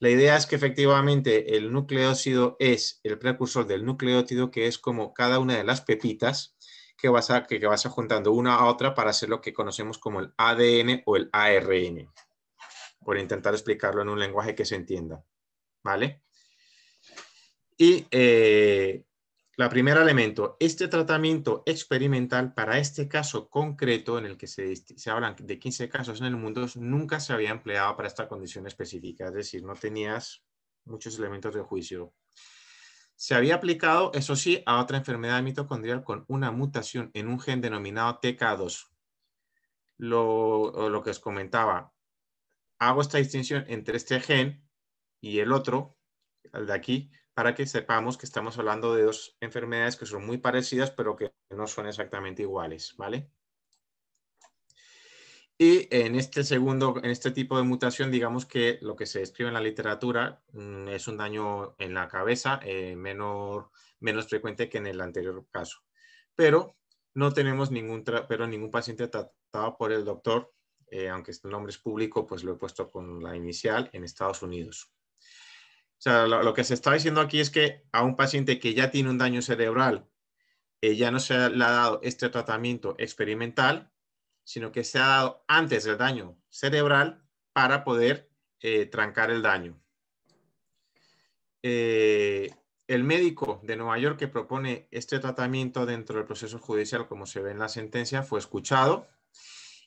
La idea es que efectivamente el nucleósido es el precursor del nucleótido, que es como cada una de las pepitas que vas, a, que vas juntando una a otra para hacer lo que conocemos como el ADN o el ARN, por intentar explicarlo en un lenguaje que se entienda. ¿Vale? Y eh, la primer elemento, este tratamiento experimental para este caso concreto en el que se, se, hablan de 15 casos en el mundo, nunca se había empleado para esta condición específica, es decir, no tenías muchos elementos de juicio. Se había aplicado, eso sí, a otra enfermedad mitocondrial con una mutación en un gen denominado TK2. Lo, lo que os comentaba, hago esta distinción entre este gen y el otro, el de aquí, para que sepamos que estamos hablando de dos enfermedades que son muy parecidas, pero que no son exactamente iguales, ¿vale? Y en este segundo, en este tipo de mutación, digamos que lo que se describe en la literatura mm, es un daño en la cabeza eh, menos frecuente que en el anterior caso. Pero no tenemos ningún, pero ningún paciente tratado por el doctor, eh, aunque este nombre es público, pues lo he puesto con la inicial en Estados Unidos. O sea, lo, que se está diciendo aquí es que a un paciente que ya tiene un daño cerebral, eh, ya no se le ha dado este tratamiento experimental, sino que se ha dado antes del daño cerebral para poder eh, trancar el daño. Eh, el médico de Nueva York que propone este tratamiento dentro del proceso judicial, como se ve en la sentencia, fue escuchado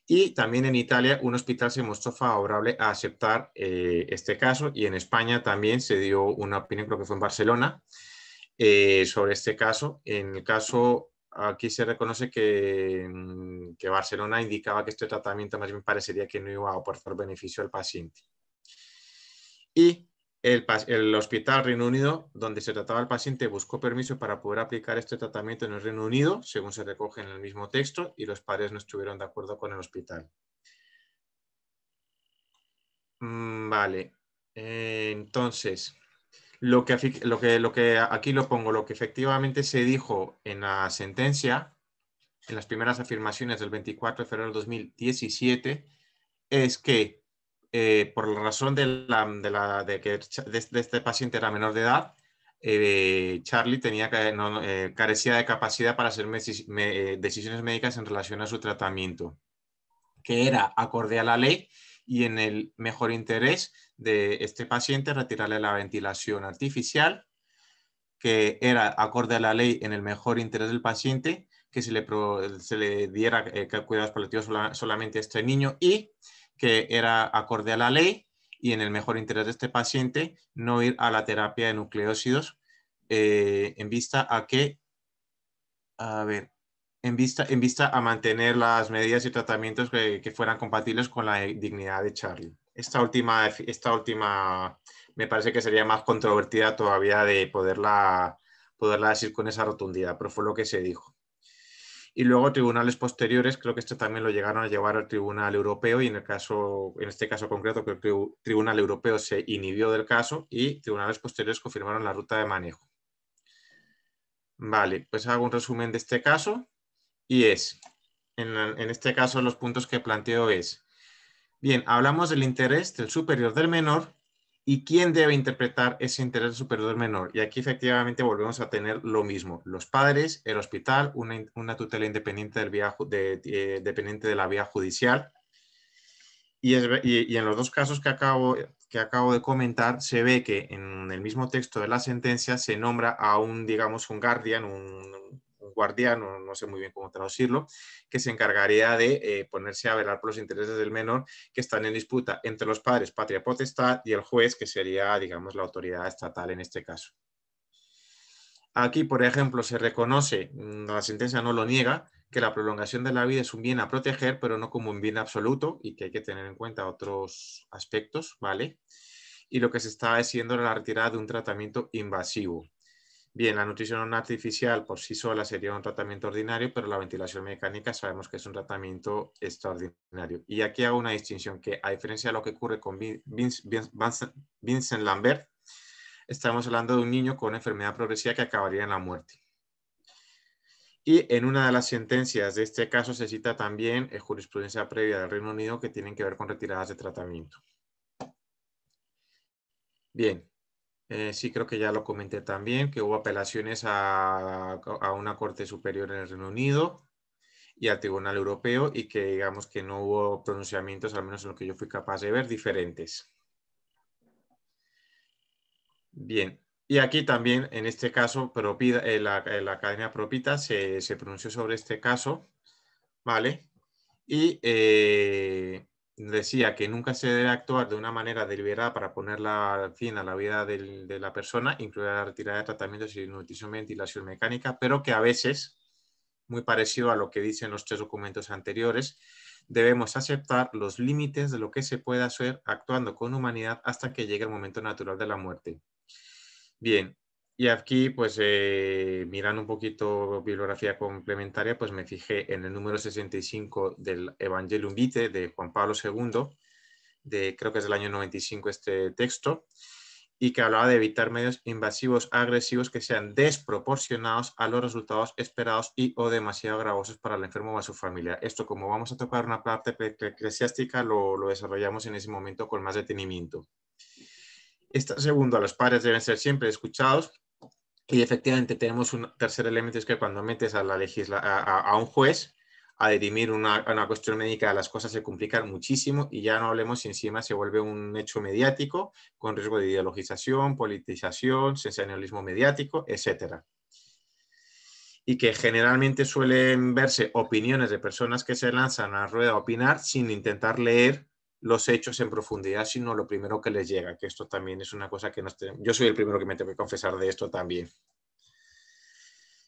y también en Italia un hospital se mostró favorable a aceptar eh, este caso y en España también se dio una opinión, creo que fue en Barcelona, eh, sobre este caso. En el caso, aquí se reconoce mm, que, Barcelona indicaba que este tratamiento más bien parecería que no iba a aportar beneficio al paciente. Y el, hospital Reino Unido, donde se trataba el paciente, buscó permiso para poder aplicar este tratamiento en el Reino Unido, según se recoge en el mismo texto, y los padres no estuvieron de acuerdo con el hospital. Mm, vale, eh, entonces, lo que, lo, que, lo que aquí lo pongo, lo que efectivamente se dijo en la sentencia, en las primeras afirmaciones del 24 de febrero de 2017, es que eh, por la razón de, que este paciente era menor de edad, eh, Charlie tenía, no, eh, carecía de capacidad para hacer decisiones médicas en relación a su tratamiento, que era acorde a la ley y en el mejor interés de este paciente retirarle la ventilación artificial, que era acorde a la ley en el mejor interés del paciente, que se le, diera cuidados paliativos solamente a este niño y que era acorde a la ley y en el mejor interés de este paciente no ir a la terapia de nucleócidos eh, en vista a que, a ver, en vista, en vista a mantener las medidas y tratamientos que, fueran compatibles con la dignidad de Charlie. Esta última, esta última me parece que sería más controvertida todavía de poderla, poderla decir con esa rotundidad, pero fue lo que se dijo. Y luego tribunales posteriores, creo que esto también lo llegaron a llevar al Tribunal Europeo y en, el caso, en este caso concreto que el Tribunal Europeo se inhibió del caso y tribunales posteriores confirmaron la ruta de manejo. Vale, pues hago un resumen de este caso y es, en, en este caso los puntos que planteo es, bien, hablamos del interés del superior del menor ¿Y quién debe interpretar ese interés superior menor? Y aquí efectivamente volvemos a tener lo mismo. Los padres, el hospital, una, tutela independiente del de, eh, dependiente de la vía judicial. Y, y, en los dos casos que acabo, que acabo de comentar, se ve que en el mismo texto de la sentencia se nombra a un, digamos, un guardian, un, guardián, no sé muy bien cómo traducirlo, que se encargaría de eh, ponerse a velar por los intereses del menor que están en disputa entre los padres, patria potestad, y el juez, que sería, digamos, la autoridad estatal en este caso. Aquí, por ejemplo, se reconoce, mm, la sentencia no lo niega, que la prolongación de la vida es un bien a proteger, pero no como un bien absoluto y que hay que tener en cuenta otros aspectos, ¿vale? Y lo que se está haciendo es la retirada de un tratamiento invasivo. Bien, la nutrición artificial por sí sola sería un tratamiento ordinario, pero la ventilación mecánica sabemos que es un tratamiento extraordinario. Y aquí hago una distinción que a diferencia de lo que ocurre con Vincent Lambert, estamos hablando de un niño con enfermedad progresiva que acabaría en la muerte. Y en una de las sentencias de este caso se cita también eh, jurisprudencia previa del Reino Unido que tienen que ver con retiradas de tratamiento. Bien, eh, sí, creo que ya lo comenté también, que hubo apelaciones a, una Corte Superior en el Reino Unido y al Tribunal Europeo y que digamos que no hubo pronunciamientos, al menos en lo que yo fui capaz de ver, diferentes. Bien, y aquí también, en este caso, eh, la, eh, la, Academia Propita se, pronunció sobre este caso, ¿vale? Y decía que nunca se debe actuar de una manera deliberada para poner fin a la vida de la persona, incluida la retirada de tratamientos y nutrición ventilación mecánica, pero que a veces, muy parecido a lo que dicen los tres documentos anteriores, debemos aceptar los límites de lo que se puede hacer actuando con humanidad hasta que llegue el momento natural de la muerte. Bien, y aquí, pues eh, mirando un poquito bibliografía complementaria, pues me fijé en el número 65 del Evangelium Vitae de Juan Pablo II, de, creo que es del año 95 este texto, y que hablaba de evitar medios invasivos agresivos que sean desproporcionados a los resultados esperados y o demasiado gravosos para el enfermo o a su familia. Esto, como vamos a tocar una parte eclesiástica, lo, lo desarrollamos en ese momento con más detenimiento. Está segundo, los padres deben ser siempre escuchados y efectivamente tenemos un tercer elemento, es que cuando metes a, la legisla a, a, un juez a dirimir una, una, cuestión médica, las cosas se complican muchísimo y ya no hablemos si encima se vuelve un hecho mediático con riesgo de ideologización, politización, sensacionalismo mediático, etc. Y que generalmente suelen verse opiniones de personas que se lanzan a la rueda a opinar sin intentar leer los hechos en profundidad, sino lo primero que les llega, que esto también es una cosa que no Yo soy el primero que me tengo que confesar de esto también.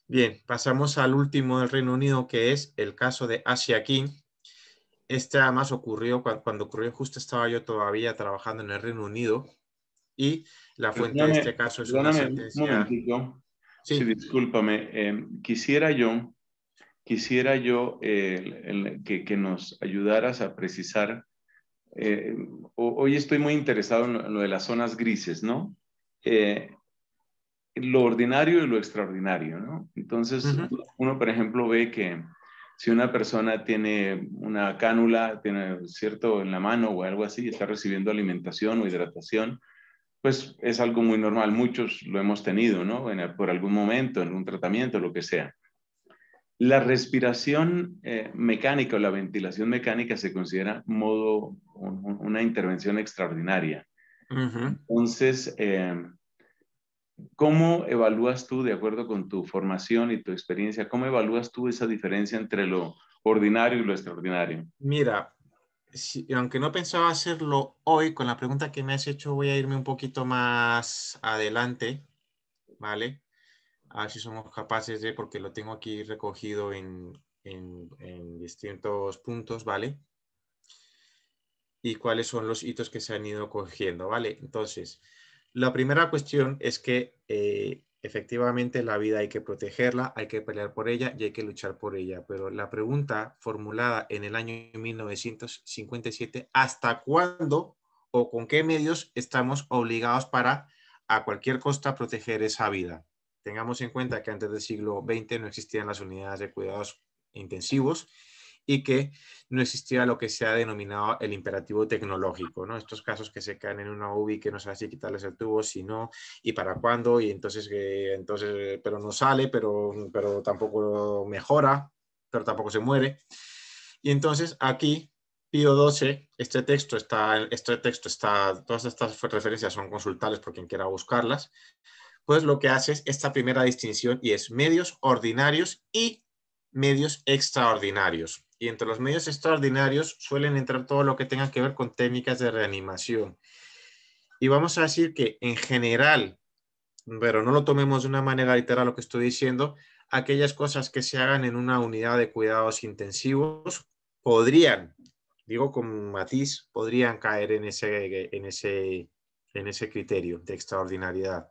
Bien, pasamos al último del Reino Unido, que es el caso de Asia King. Este además ocurrió cuando ocurrió, justo estaba yo todavía trabajando en el Reino Unido y la fuente de este caso es una sentencia. Sí. discúlpame. Em, quisiera yo, quisiera yo eh, que, que nos ayudaras a precisar eh, hoy estoy muy interesado en lo de las zonas grises, ¿no? Eh, lo ordinario y lo extraordinario, ¿no? Entonces, uno, por ejemplo, ve que si una persona tiene una cánula, tiene cierto en la mano o algo así, está recibiendo alimentación o hidratación, pues es algo muy normal. Muchos lo hemos tenido, ¿no? por algún momento, en un tratamiento, lo que sea. La respiración eh, mecánica o la ventilación mecánica se considera modo, una intervención extraordinaria. Entonces, eh, ¿cómo evalúas tú, de acuerdo con tu formación y tu experiencia, cómo evalúas tú esa diferencia entre lo ordinario y lo extraordinario? Mira, aunque no pensaba hacerlo hoy, con la pregunta que me has hecho, voy a irme un poquito más adelante, ¿vale? a ver si somos capaces de, porque lo tengo aquí recogido en, en, distintos puntos, ¿vale? Y cuáles son los hitos que se han ido cogiendo, ¿vale? Entonces, la primera cuestión es que eh, efectivamente la vida hay que protegerla, hay que pelear por ella y hay que luchar por ella. Pero la pregunta formulada en el año 1957, ¿hasta cuándo o con qué medios estamos obligados para a cualquier costa proteger esa vida? Tengamos en cuenta que antes del siglo XX no existían las unidades de cuidados intensivos y que no existía lo que se ha denominado el imperativo tecnológico, ¿no? Estos casos que se caen en una UBI que no sabe si quitarles el tubo, si no, y para cuándo, y entonces, eh, entonces pero no sale, pero, pero tampoco mejora, pero tampoco se muere. Y entonces aquí, Pío 12 este texto está, este texto está, todas estas referencias son consultables por quien quiera buscarlas, pues lo que hace es esta primera distinción y es medios ordinarios y medios extraordinarios. Y entre los medios extraordinarios suelen entrar todo lo que tenga que ver con técnicas de reanimación. Y vamos a decir que en general, pero no lo tomemos de una manera literal lo que estoy diciendo, aquellas cosas que se hagan en una unidad de cuidados intensivos podrían, digo con matiz, podrían caer en ese, en ese, en ese criterio de extraordinariedad.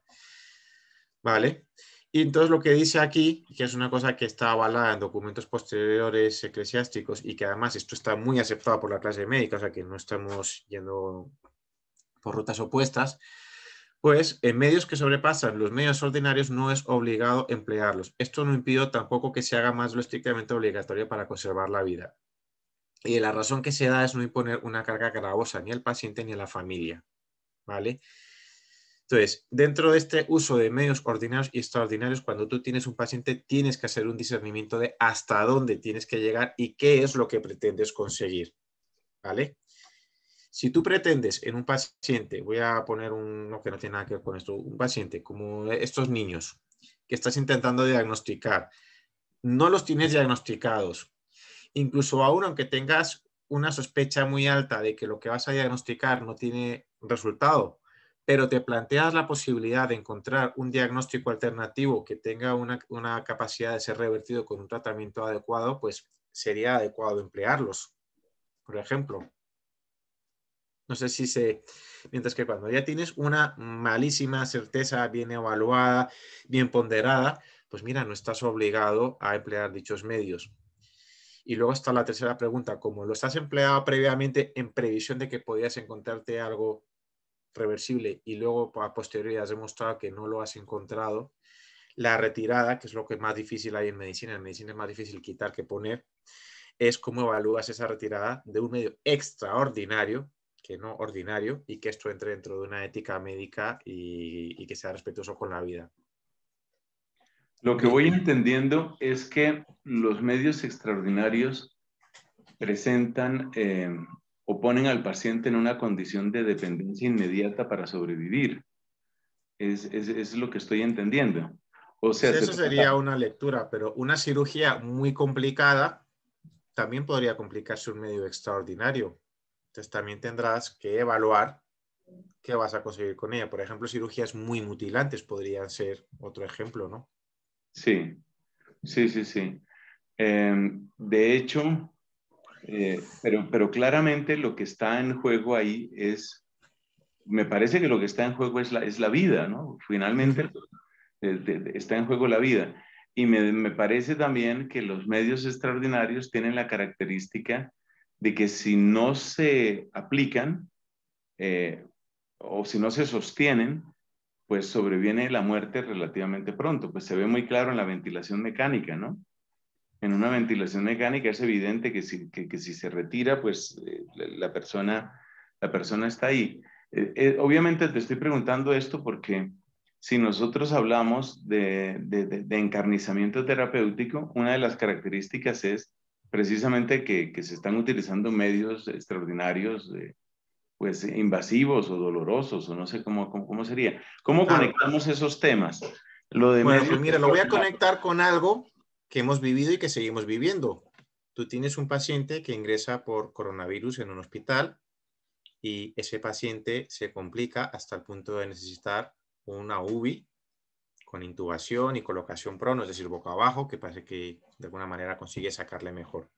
¿vale? Y entonces lo que dice aquí, que es una cosa que está avalada en documentos posteriores eclesiásticos y que además esto está muy aceptado por la clase médica, o sea que no estamos yendo por rutas opuestas, pues en medios que sobrepasan los medios ordinarios no es obligado emplearlos. Esto no impide tampoco que se haga más lo estrictamente obligatorio para conservar la vida. Y la razón que se da es no imponer una carga gravosa ni al paciente ni a la familia, ¿vale? Entonces, dentro de este uso de medios ordinarios y extraordinarios, cuando tú tienes un paciente, tienes que hacer un discernimiento de hasta dónde tienes que llegar y qué es lo que pretendes conseguir. ¿Vale? Si tú pretendes en un paciente, voy a poner uno que no tiene nada que ver con esto, un paciente como estos niños que estás intentando diagnosticar, no los tienes diagnosticados. Incluso aún aunque tengas una sospecha muy alta de que lo que vas a diagnosticar no tiene resultado, pero te planteas la posibilidad de encontrar un diagnóstico alternativo que tenga una, capacidad de ser revertido con un tratamiento adecuado, pues sería adecuado emplearlos, por ejemplo. No sé si se... Mientras que cuando ya tienes una malísima certeza bien evaluada, bien ponderada, pues mira, no estás obligado a emplear dichos medios. Y luego está la tercera pregunta, ¿cómo lo estás empleado previamente en previsión de que podías encontrarte algo reversible y luego a posteriori has demostrado que no lo has encontrado, la retirada, que es lo que es más difícil hay en medicina, en medicina es más difícil quitar que poner, es cómo evalúas esa retirada de un medio extraordinario, que no ordinario, y que esto entre dentro de una ética médica y, que sea respetuoso con la vida. Lo que voy entendiendo es que los medios extraordinarios presentan eh, o ponen al paciente en una condición de dependencia inmediata para sobrevivir. Es, lo que estoy entendiendo. O sea, Eso sería una lectura, pero una cirugía muy complicada también podría complicarse un medio extraordinario. Entonces también tendrás que evaluar qué vas a conseguir con ella. Por ejemplo, cirugías muy mutilantes podrían ser otro ejemplo, ¿no? Sí, sí, sí, sí. Em, de hecho, eh, pero, claramente lo que está en juego ahí es, me parece que lo que está en juego es la, vida, ¿no? Finalmente está en juego la vida. Y me, parece también que los medios extraordinarios tienen la característica de que si no se aplican eh, o si no se sostienen, pues sobreviene la muerte relativamente pronto. Pues se ve muy claro en la ventilación mecánica, ¿no? en una ventilación mecánica es evidente que si, que, si se retira, pues eh, la, persona, la persona está ahí. Eh, eh, obviamente te estoy preguntando esto porque si nosotros hablamos de, de, encarnizamiento terapéutico, una de las características es precisamente que, que se están utilizando medios extraordinarios, pues invasivos o dolorosos, o no sé cómo, cómo, sería. ¿Cómo conectamos esos temas? Lo de pues mira, lo voy a conectar con algo hemos vivido y que seguimos viviendo. Tú tienes un paciente que ingresa por coronavirus en un hospital y ese paciente se complica hasta el punto de necesitar una UBI con intubación y colocación prono, es decir, boca abajo, que parece que de alguna manera consigue sacarle mejor.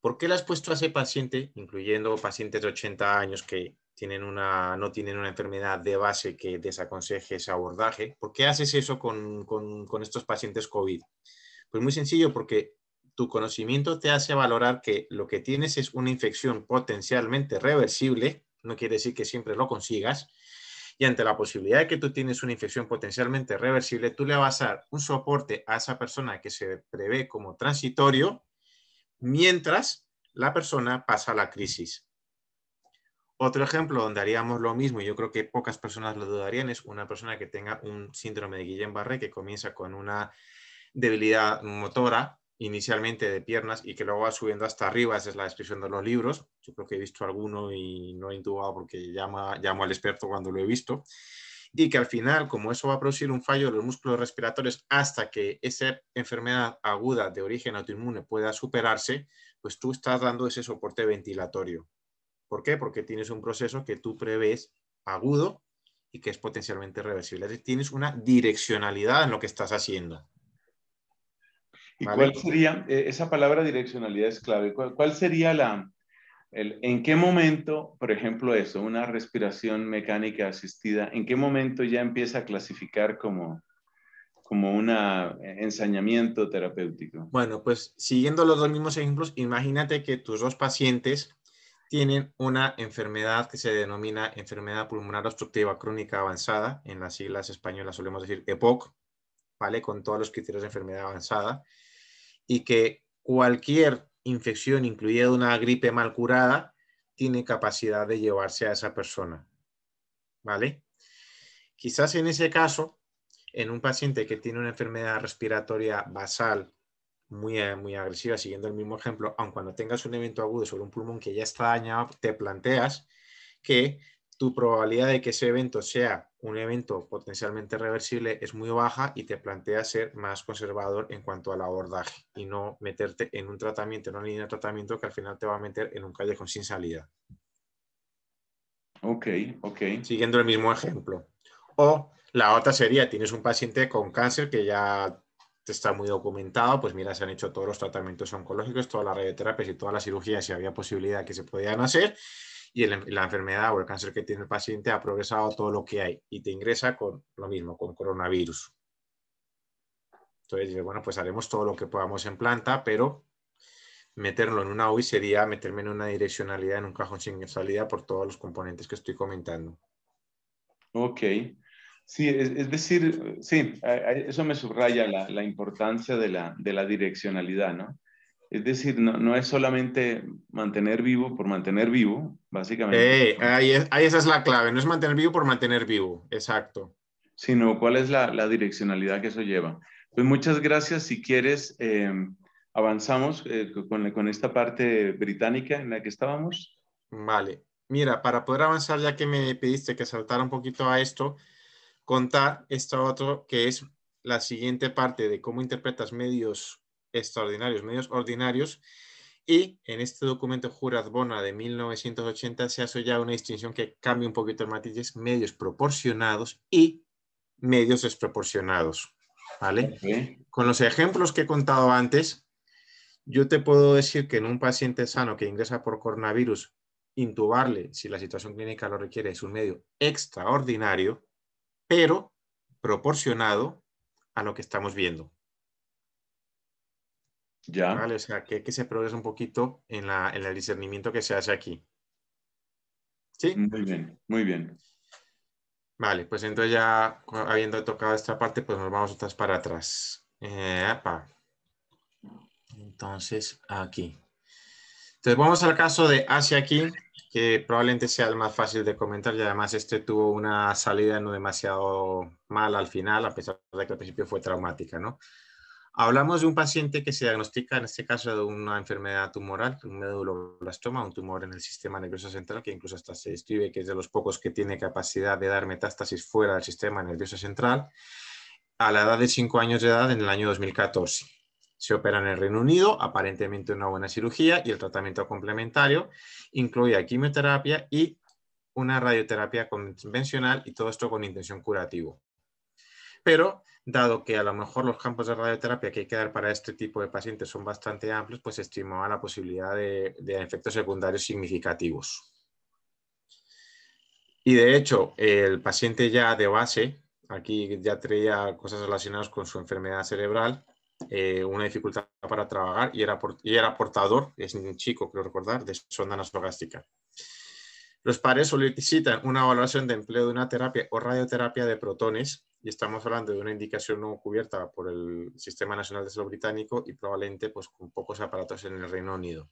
¿Por qué le has puesto a ese paciente, incluyendo pacientes de 80 años que tienen una, no tienen una enfermedad de base que desaconseje ese abordaje? ¿Por qué haces eso con, con, con estos pacientes COVID? Pues muy sencillo, porque tu conocimiento te hace valorar que lo que tienes es una infección potencialmente reversible, no quiere decir que siempre lo consigas, y ante la posibilidad de que tú tienes una infección potencialmente reversible, tú le vas a dar un soporte a esa persona que se prevé como transitorio mientras la persona pasa la crisis. Otro ejemplo donde haríamos lo mismo, y yo creo que pocas personas lo dudarían, es una persona que tenga un síndrome de Guillain-Barré que comienza con una debilidad motora, inicialmente de piernas, y que luego va subiendo hasta arriba, esa es la descripción de los libros. Yo creo que he visto alguno y no he intubado porque llama, llamo al experto cuando lo he visto. Y que al final, como eso va a producir un fallo de los músculos respiratorios hasta que esa enfermedad aguda de origen autoinmune pueda superarse, pues tú estás dando ese soporte ventilatorio. ¿Por qué? Porque tienes un proceso que tú prevés agudo y que es potencialmente reversible. Tienes una direccionalidad en lo que estás haciendo cuál sería, eh, esa palabra direccionalidad es clave, ¿cuál, sería la, el, en qué momento, por ejemplo, eso, una respiración mecánica asistida, en qué momento ya empieza a clasificar como, como un eh, ensañamiento terapéutico? Bueno, pues siguiendo los dos mismos ejemplos, imagínate que tus dos pacientes tienen una enfermedad que se denomina enfermedad pulmonar obstructiva crónica avanzada, en las siglas españolas solemos decir EPOC, ¿vale? Con todos los criterios de enfermedad avanzada y que cualquier infección, incluida una gripe mal curada, tiene capacidad de llevarse a esa persona. ¿Vale? Quizás en ese caso, en un paciente que tiene una enfermedad respiratoria basal muy, eh, muy agresiva, siguiendo el mismo ejemplo, aun cuando tengas un evento agudo sobre un pulmón que ya está dañado, te planteas que tu probabilidad de que ese evento sea un evento potencialmente reversible es muy baja y te plantea ser más conservador en cuanto al abordaje y no meterte en un tratamiento, en una línea de tratamiento que al final te va a meter en un callejón sin salida. Ok, ok. Siguiendo el mismo ejemplo. O la otra sería, tienes un paciente con cáncer que ya está muy documentado, pues mira, se han hecho todos los tratamientos oncológicos, todas las radioterapias y todas las cirugías si había posibilidad que se podían hacer y la enfermedad o el cáncer que tiene el paciente ha progresado todo lo que hay y te ingresa con lo mismo, con coronavirus. Entonces bueno, pues haremos todo lo que podamos en planta, pero meterlo en una UI sería meterme en una direccionalidad, en un cajón sin salida por todos los componentes que estoy comentando. Ok. Sí, es, es decir, sí, eso me subraya la, la importancia de la, de la, direccionalidad, ¿no? Es decir, no, no, es solamente mantener vivo por mantener vivo, básicamente. ahí, esa es la clave, no es mantener vivo por mantener vivo, exacto. Sino cuál es la, direccionalidad que eso lleva. Pues muchas gracias. Si quieres, em, avanzamos eh, con, esta parte británica en la que estábamos. Vale. Mira, para poder avanzar, ya que me pediste que saltara un poquito a esto, contar esto otro que es la siguiente parte de cómo interpretas medios extraordinarios, medios ordinarios, y en este documento Juraz-Bona de 1980 se hace ya una distinción que cambia un poquito el matiz, medios proporcionados y medios desproporcionados. ¿Vale? Con los ejemplos que he contado antes, yo te puedo decir que en un paciente sano que ingresa por coronavirus, intubarle, si la situación clínica lo requiere, es un medio extraordinario, pero proporcionado a lo que estamos viendo. Ya. Vale, o sea, que, se progrese un poquito en, la, en el discernimiento que se hace aquí. ¿Sí? Muy bien, muy bien. Vale, pues entonces ya habiendo tocado esta parte, pues nos vamos otras para atrás. apa. Eh, entonces, aquí. Entonces vamos al caso de hacia aquí, que probablemente sea el más fácil de comentar y además este tuvo una salida no demasiado mala al final, a pesar de que al principio fue traumática, ¿no? Hablamos de un paciente que se diagnostica, en este caso, de una enfermedad tumoral, un meduloblastoma, un tumor en el sistema nervioso central, que incluso hasta se describe que es de los pocos que tiene capacidad de dar metástasis fuera del sistema nervioso central, a la edad de 5 años de edad en el año 2014. Se opera en el Reino Unido, aparentemente una buena cirugía y el tratamiento complementario incluye quimioterapia y una radioterapia convencional y todo esto con intención curativa. Pero dado que a lo mejor los campos de radioterapia que hay que dar para este tipo de pacientes son bastante amplios, pues estimaba la posibilidad de, efectos secundarios significativos. Y de hecho, el paciente ya de base, aquí ya traía cosas relacionadas con su enfermedad cerebral, eh, una dificultad para trabajar y era, portador, es un chico, creo recordar, de sonda nasogástrica. Los pares solicitan una evaluación de empleo de una terapia o radioterapia de protones, y estamos hablando de una indicación no cubierta por el Sistema Nacional de Salud Británico y probablemente pues, con pocos aparatos en el Reino Unido.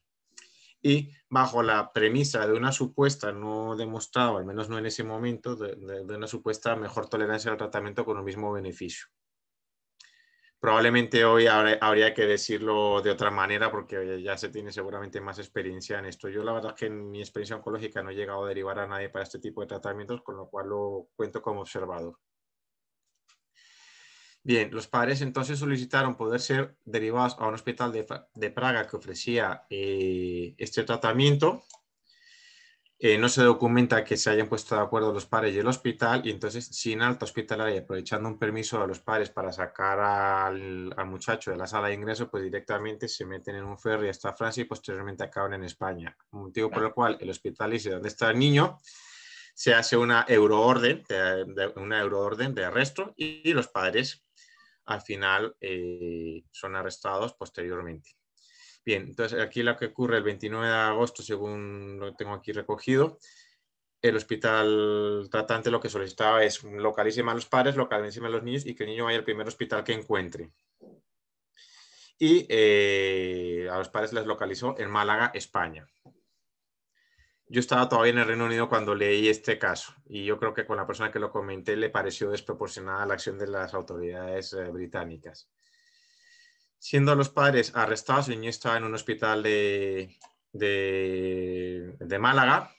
Y bajo la premisa de una supuesta, no demostrada, al menos no en ese momento, de una supuesta mejor tolerancia al tratamiento con el mismo beneficio probablemente hoy habría que decirlo de otra manera porque ya se tiene seguramente más experiencia en esto. Yo la verdad es que en mi experiencia oncológica no he llegado a derivar a nadie para este tipo de tratamientos, con lo cual lo cuento como observador. Bien, los padres entonces solicitaron poder ser derivados a un hospital de, Praga que ofrecía eh, este tratamiento eh, no se documenta que se hayan puesto de acuerdo los padres y el hospital, y entonces sin alta hospitalaria, aprovechando un permiso de los padres para sacar al, muchacho de la sala de ingreso, pues directamente se meten en un ferry hasta Francia y posteriormente acaban en España. Motivo por el cual el hospital dice dónde está el niño, se hace una euroorden de, una de arresto y, los padres al final eh, son arrestados posteriormente. Bien, entonces aquí lo que ocurre el 29 de agosto, según lo tengo aquí recogido, el hospital tratante lo que solicitaba es localizar a los padres, localizar a los niños y que el niño vaya al primer hospital que encuentre. Y eh, a los padres les localizó en Málaga, España. Yo estaba todavía en el Reino Unido cuando leí este caso y yo creo que con la persona que lo comenté le pareció desproporcionada la acción de las autoridades eh, británicas siendo los padres arrestados, y niño estaba en un hospital de, Málaga,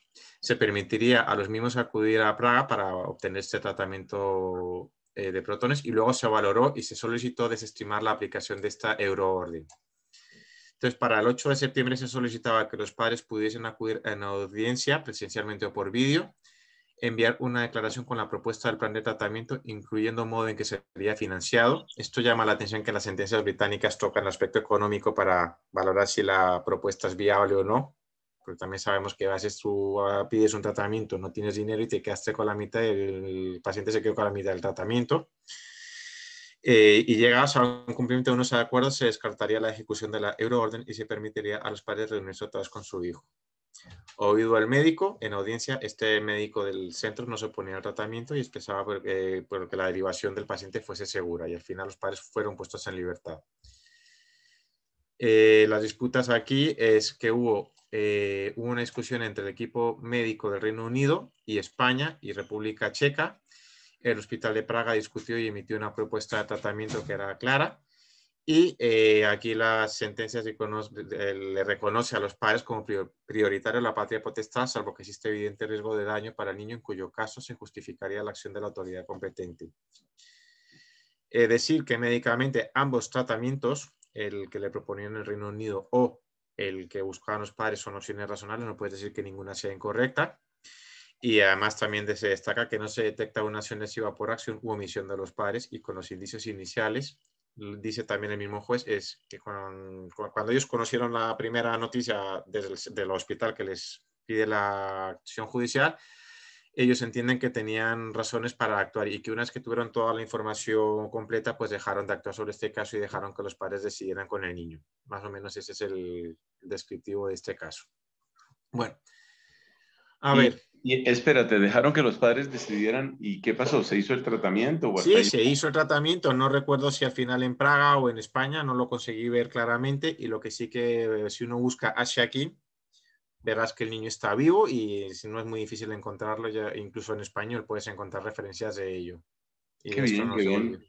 se permitiría a los mismos acudir a Praga para obtener este tratamiento eh, de protones y luego se valoró y se solicitó desestimar la aplicación de esta euroorden. Entonces, para el 8 de septiembre se solicitaba que los padres pudiesen acudir en audiencia presencialmente o por vídeo enviar una declaración con la propuesta del plan de tratamiento, incluyendo modo en que sería financiado. Esto llama la atención que las sentencias británicas tocan el aspecto económico para valorar si la propuesta es viable o no, porque también sabemos que a tú ah, pides un tratamiento, no tienes dinero y te quedaste con la mitad, el paciente se quedó con la mitad del tratamiento. Eh, y llegas a un cumplimiento de unos acuerdos, se descartaría la ejecución de la euroorden y se permitiría a los padres reunirse otra vez con su hijo oído al médico. En audiencia, este médico del centro no se oponía al tratamiento y expresaba porque, eh, porque la derivación del paciente fuese segura y al final los padres fueron puestos en libertad. Eh, las disputas aquí es que hubo eh, una discusión entre el equipo médico del Reino Unido y España y República Checa. El Hospital de Praga discutió y emitió una propuesta de tratamiento que era clara y eh, aquí la sentencia le reconoce a los padres como prioritario la patria potestad, salvo que existe evidente riesgo de daño para el niño, en cuyo caso se justificaría la acción de la autoridad competente. Es eh, decir que médicamente ambos tratamientos, el que le proponían en el Reino Unido o el que buscaban los padres, son opciones razonables, no puede decir que ninguna sea incorrecta. Y además también se destaca que no se detecta una acción lesiva por acción u omisión de los padres y con los índices iniciales dice también el mismo juez, es que cuando ellos conocieron la primera noticia del hospital que les pide la acción judicial, ellos entienden que tenían razones para actuar y que una vez que tuvieron toda la información completa, pues dejaron de actuar sobre este caso y dejaron que los padres decidieran con el niño. Más o menos ese es el descriptivo de este caso. Bueno, a ver. Y espérate, dejaron que los padres decidieran y qué pasó, ¿se hizo el tratamiento? O sí, se hizo el tratamiento, no recuerdo si al final en Praga o en España, no lo conseguí ver claramente y lo que sí que eh, si uno busca hacia aquí, verás que el niño está vivo y si no es muy difícil encontrarlo, ya, incluso en español puedes encontrar referencias de ello. qué bien,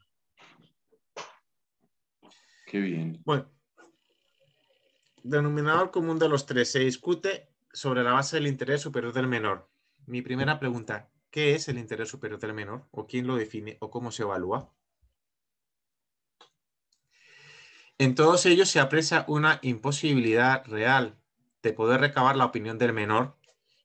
Qué bien. Bueno, denominador común de los tres, se discute sobre la base del interés superior del menor. Mi primera pregunta, ¿qué es el interés superior del menor? ¿O quién lo define o cómo se evalúa? En todos ellos se aprecia una imposibilidad real de poder recabar la opinión del menor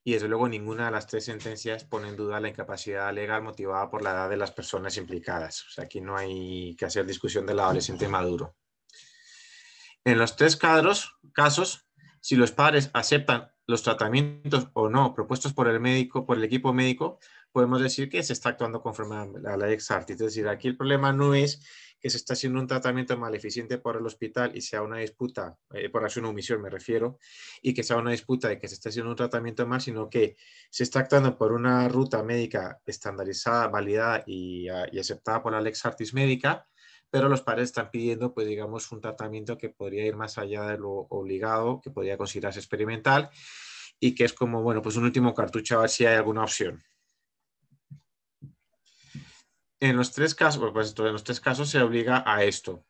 y desde luego ninguna de las tres sentencias pone en duda la incapacidad legal motivada por la edad de las personas implicadas. sea, aquí no hay que hacer discusión del adolescente maduro. En los tres casos, si los padres aceptan los tratamientos o no propuestos por el médico, por el equipo médico, podemos decir que se está actuando conforme a la ex artis. Es decir, aquí el problema no es que se está haciendo un tratamiento eficiente por el hospital y sea una disputa, eh, por hacer una omisión me refiero, y que sea una disputa de que se está haciendo un tratamiento mal, sino que se está actuando por una ruta médica estandarizada, validada y, ah, aceptada por la Lex Artis médica, pero los padres están pidiendo, pues digamos, un tratamiento que podría ir más allá de lo obligado, que podría considerarse experimental y que es como, bueno, pues un último cartucho a ver si hay alguna opción. En los tres casos, pues en los tres casos se obliga a esto.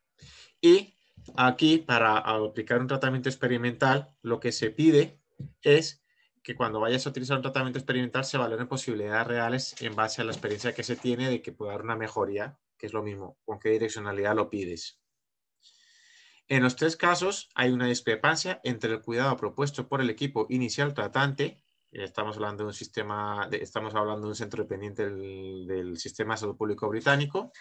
Y aquí, para aplicar un tratamiento experimental, lo que se pide es que cuando vayas a utilizar un tratamiento experimental se valoren posibilidades reales en base a la experiencia que se tiene de que pueda dar una mejoría es lo mismo, con qué direccionalidad lo pides. En los tres casos hay una discrepancia entre el cuidado propuesto por el equipo inicial tratante, estamos hablando de un sistema, estamos hablando de un centro dependiente del, sistema salud público británico,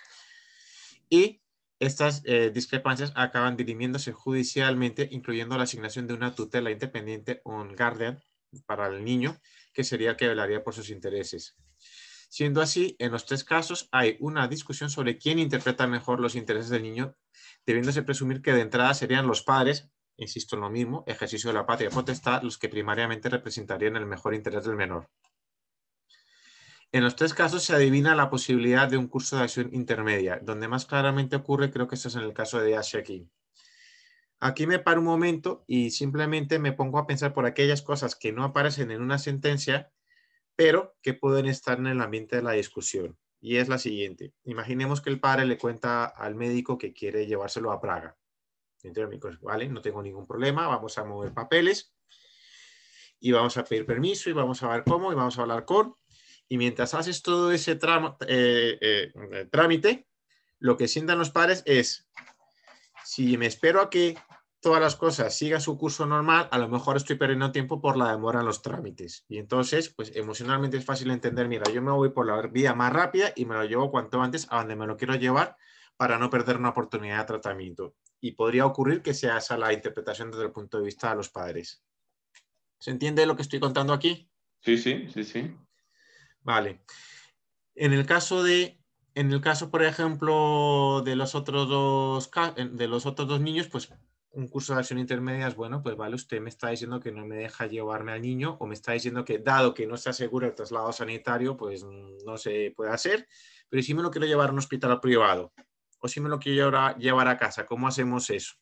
y estas eh, discrepancias acaban dirimiéndose judicialmente, incluyendo la asignación de una tutela independiente, un guardian, para el niño, que sería que velaría por sus intereses. Siendo así, en los tres casos hay una discusión sobre quién interpreta mejor los intereses del niño, debiéndose presumir que de entrada serían los padres, insisto en lo mismo, ejercicio de la patria potestad, los que primariamente representarían el mejor interés del menor. En los tres casos se adivina la posibilidad de un curso de acción intermedia. Donde más claramente ocurre, creo que esto es en el caso de Asia Aquí me paro un momento y simplemente me pongo a pensar por aquellas cosas que no aparecen en una sentencia pero que pueden estar en el ambiente de la discusión. Y es la siguiente. Imaginemos que el padre le cuenta al médico que quiere llevárselo a Praga. el médico, vale, no tengo ningún problema, vamos a mover papeles y vamos a pedir permiso y vamos a ver cómo y vamos a hablar con. Y mientras haces todo ese eh, eh, eh, trámite, lo que sientan los pares es, si me espero a que todas las cosas siga su curso normal, a lo mejor estoy perdiendo tiempo por la demora en los trámites. Y entonces, pues emocionalmente es fácil entender, mira, yo me voy por la vía más rápida y me lo llevo cuanto antes a donde me lo quiero llevar para no perder una oportunidad de tratamiento. Y podría ocurrir que sea esa la interpretación desde el punto de vista de los padres. ¿Se entiende lo que estoy contando aquí? Sí, sí, sí, sí. Vale. En el caso de en el caso, por ejemplo, de los otros dos de los otros dos niños, pues un curso de acción intermedia es, bueno, pues vale, usted me está diciendo que no me deja llevarme al niño o me está diciendo que dado que no está seguro el traslado sanitario, pues mm, no se puede hacer, pero si me lo quiero llevar a un hospital privado o si me lo quiero llevar a casa, ¿cómo hacemos eso?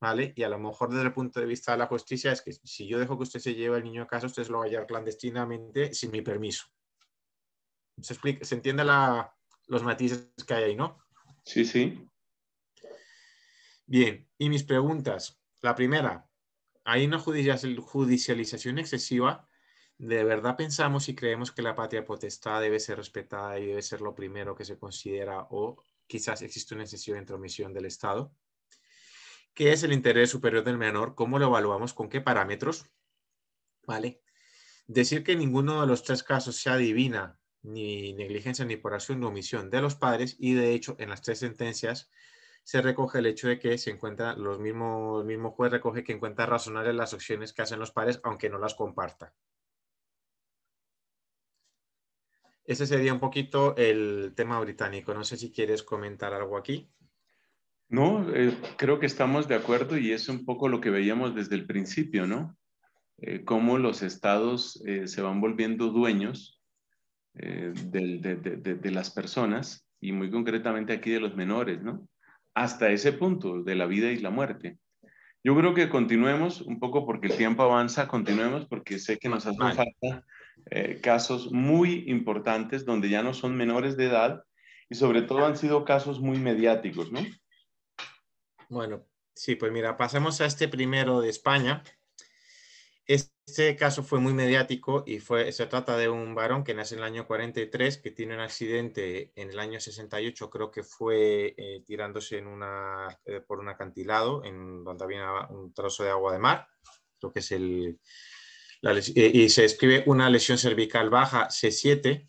¿Vale? Y a lo mejor desde el punto de vista de la justicia es que si yo dejo que usted se lleve al niño a casa, usted lo va a llevar clandestinamente sin mi permiso. ¿Se, se entiende la, los matices que hay ahí, no? Sí, sí. Bien, y mis preguntas. La primera, ¿hay una judicialización excesiva? ¿De verdad pensamos y creemos que la patria potestad debe ser respetada y debe ser lo primero que se considera o quizás existe una excesiva intromisión del Estado? ¿Qué es el interés superior del menor? ¿Cómo lo evaluamos? ¿Con qué parámetros? ¿Vale? Decir que ninguno de los tres casos sea adivina, ni negligencia, ni por acción, ni omisión de los padres, y de hecho en las tres sentencias se recoge el hecho de que se encuentra, los mismos, el mismo juez recoge que encuentra razonables las opciones que hacen los pares, aunque no las comparta. Ese sería un poquito el tema británico. No sé si quieres comentar algo aquí. No, eh, creo que estamos de acuerdo y es un poco lo que veíamos desde el principio, ¿no? Eh, cómo los estados eh, se van volviendo dueños de, las personas y muy concretamente aquí de los menores, ¿no? hasta ese punto de la vida y la muerte. Yo creo que continuemos un poco porque el tiempo avanza, continuemos porque sé que nos hacen falta eh, casos muy importantes donde ya no son menores de edad y sobre todo han sido casos muy mediáticos, ¿no? Bueno, sí, pues mira, pasemos a este primero de España. Este caso fue muy mediático y se trata de un varón que nace en el año 43, que tiene un accidente en el año 68, creo que fue eh, tirándose eh, por un acantilado en donde había un trozo de agua de mar, creo que es el... Eh, y se escribe una lesión cervical baja C7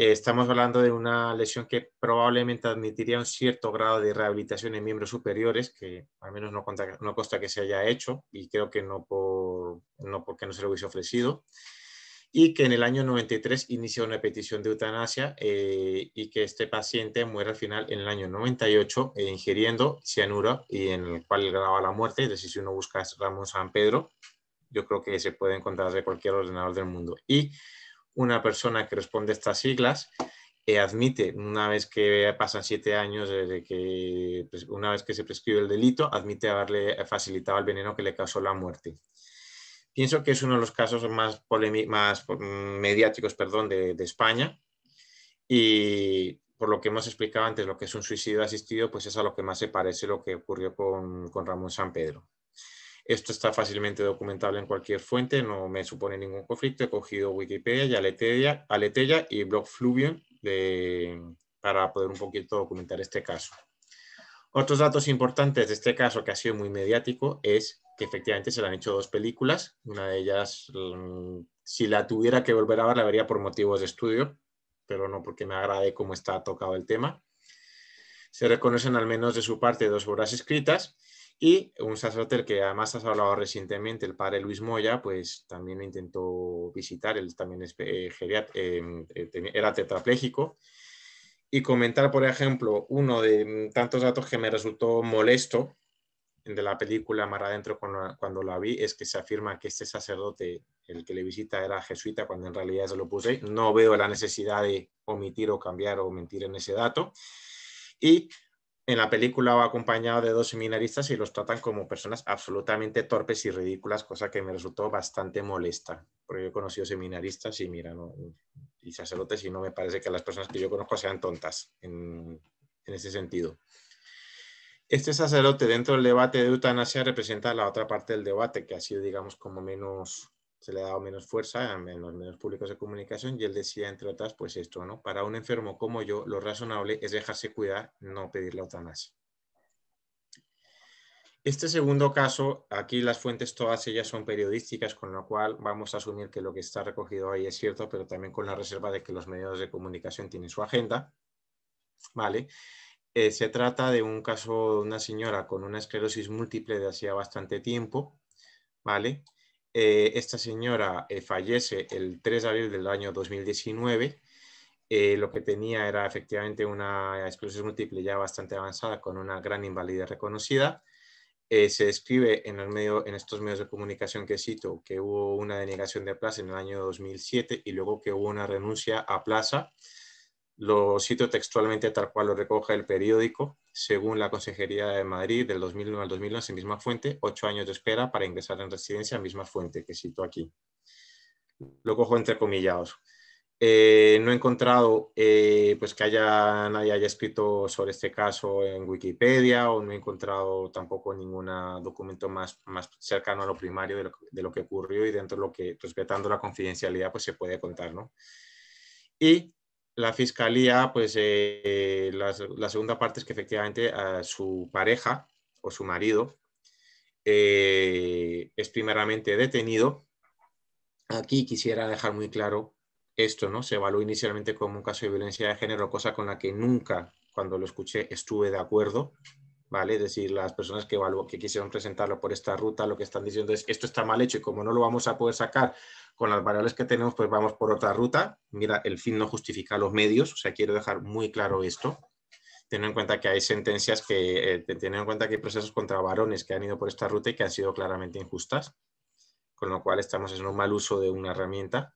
eh, estamos hablando de una lesión que probablemente admitiría un cierto grado de rehabilitación en miembros superiores, que al menos no, consta, no consta que se haya hecho y creo que no, por, no porque no se lo hubiese ofrecido y que en el año 93 inicia una petición de eutanasia eh, y que este paciente muere al final en el año 98 eh, ingiriendo cianuro y en el cual graba la muerte. Es decir, si uno busca Ramón San Pedro, yo creo que se puede encontrar de cualquier ordenador del mundo. Y una persona que responde a estas siglas y eh, admite, una vez que pasan siete años desde que, una vez que se prescribe el delito, admite haberle eh, facilitado el veneno que le causó la muerte. Pienso que es uno de los casos más, más mm, mediáticos perdón, de, de España y por lo que hemos explicado antes, lo que es un suicidio asistido, pues es a lo que más se parece lo que ocurrió con, con Ramón San Pedro. Esto está fácilmente documentable en cualquier fuente, no me supone ningún conflicto. He cogido Wikipedia y Aletella, y Blog Fluvium para poder un poquito documentar este caso. Otros datos importantes de este caso que ha sido muy mediático es que efectivamente se le han hecho dos películas. Una de ellas, mm, si la tuviera que volver a ver, la vería por motivos de estudio, pero no porque me agrade cómo está tocado el tema. Se reconocen al menos de su parte dos obras escritas y un sacerdote que además has hablado recientemente, el padre Luis Moya, pues también lo intentó visitar, él también es, eh, em, eh, era tetrapléjico. Y comentar, por ejemplo, uno de mm, tantos datos que me resultó molesto de la película Mar Adentro cuando, cuando la vi, es que se afirma que este sacerdote, el que le visita, era jesuita, cuando en realidad se lo puse. No veo la necesidad de omitir o cambiar o mentir en ese dato. Y en la película va acompañado de dos seminaristas y los tratan como personas absolutamente torpes y ridículas, cosa que me resultó bastante molesta, porque yo he conocido seminaristas y mira, no, y sacerdotes y no me parece que las personas que yo conozco sean tontas en, en ese sentido. Este sacerdote dentro del debate de eutanasia representa la otra parte del debate que ha sido, digamos, como menos se le ha dado menos fuerza en, los medios públicos de comunicación y él decía, entre otras, pues esto, ¿no? Para un enfermo como yo, lo razonable es dejarse cuidar, no pedirle otra más. Este segundo caso, aquí las fuentes todas ellas son periodísticas, con lo cual vamos a asumir que lo que está recogido ahí es cierto, pero también con la reserva de que los medios de comunicación tienen su agenda. Vale. Eh, se trata de un caso de una señora con una esclerosis múltiple de hacía bastante tiempo, ¿vale? Eh, esta señora eh, fallece el 3 de abril del año 2019. Eh, lo que tenía era efectivamente una esclerosis múltiple ya bastante avanzada con una gran invalidez reconocida. se describe en, el medio, en estos medios de comunicación que cito que hubo una denegación de plaza en el año 2007 y luego que hubo una renuncia a plaza lo cito textualmente tal cual lo recoge el periódico, según la Consejería de Madrid del 2009 al 2011, misma fuente, ocho años de espera para ingresar en residencia, misma fuente que cito aquí. Lo cojo entre comillados. Eh, no he encontrado eh, pues que haya, nadie haya escrito sobre este caso en Wikipedia o no he encontrado tampoco ningún documento más, más cercano a lo primario de lo, que ocurrió y dentro de lo que, respetando la confidencialidad, pues se puede contar, ¿no? Y la fiscalía, pues eh, la, segunda parte es que efectivamente su pareja o su marido eh, es primeramente detenido. Aquí quisiera dejar muy claro esto, ¿no? Se evaluó inicialmente como un caso de violencia de género, cosa con la que nunca, cuando lo escuché, estuve de acuerdo, ¿vale? Es decir, las personas que, que quisieron presentarlo por esta ruta, lo que están diciendo es, esto está mal hecho y como no lo vamos a poder sacar con las variables que tenemos, pues vamos por otra ruta. Mira, el fin no justifica los medios, o sea, quiero dejar muy claro esto. Teniendo en cuenta que hay sentencias que, eh, teniendo en cuenta que hay procesos contra varones que han ido por esta ruta y que han sido claramente injustas, con lo cual estamos en un mal uso de una herramienta.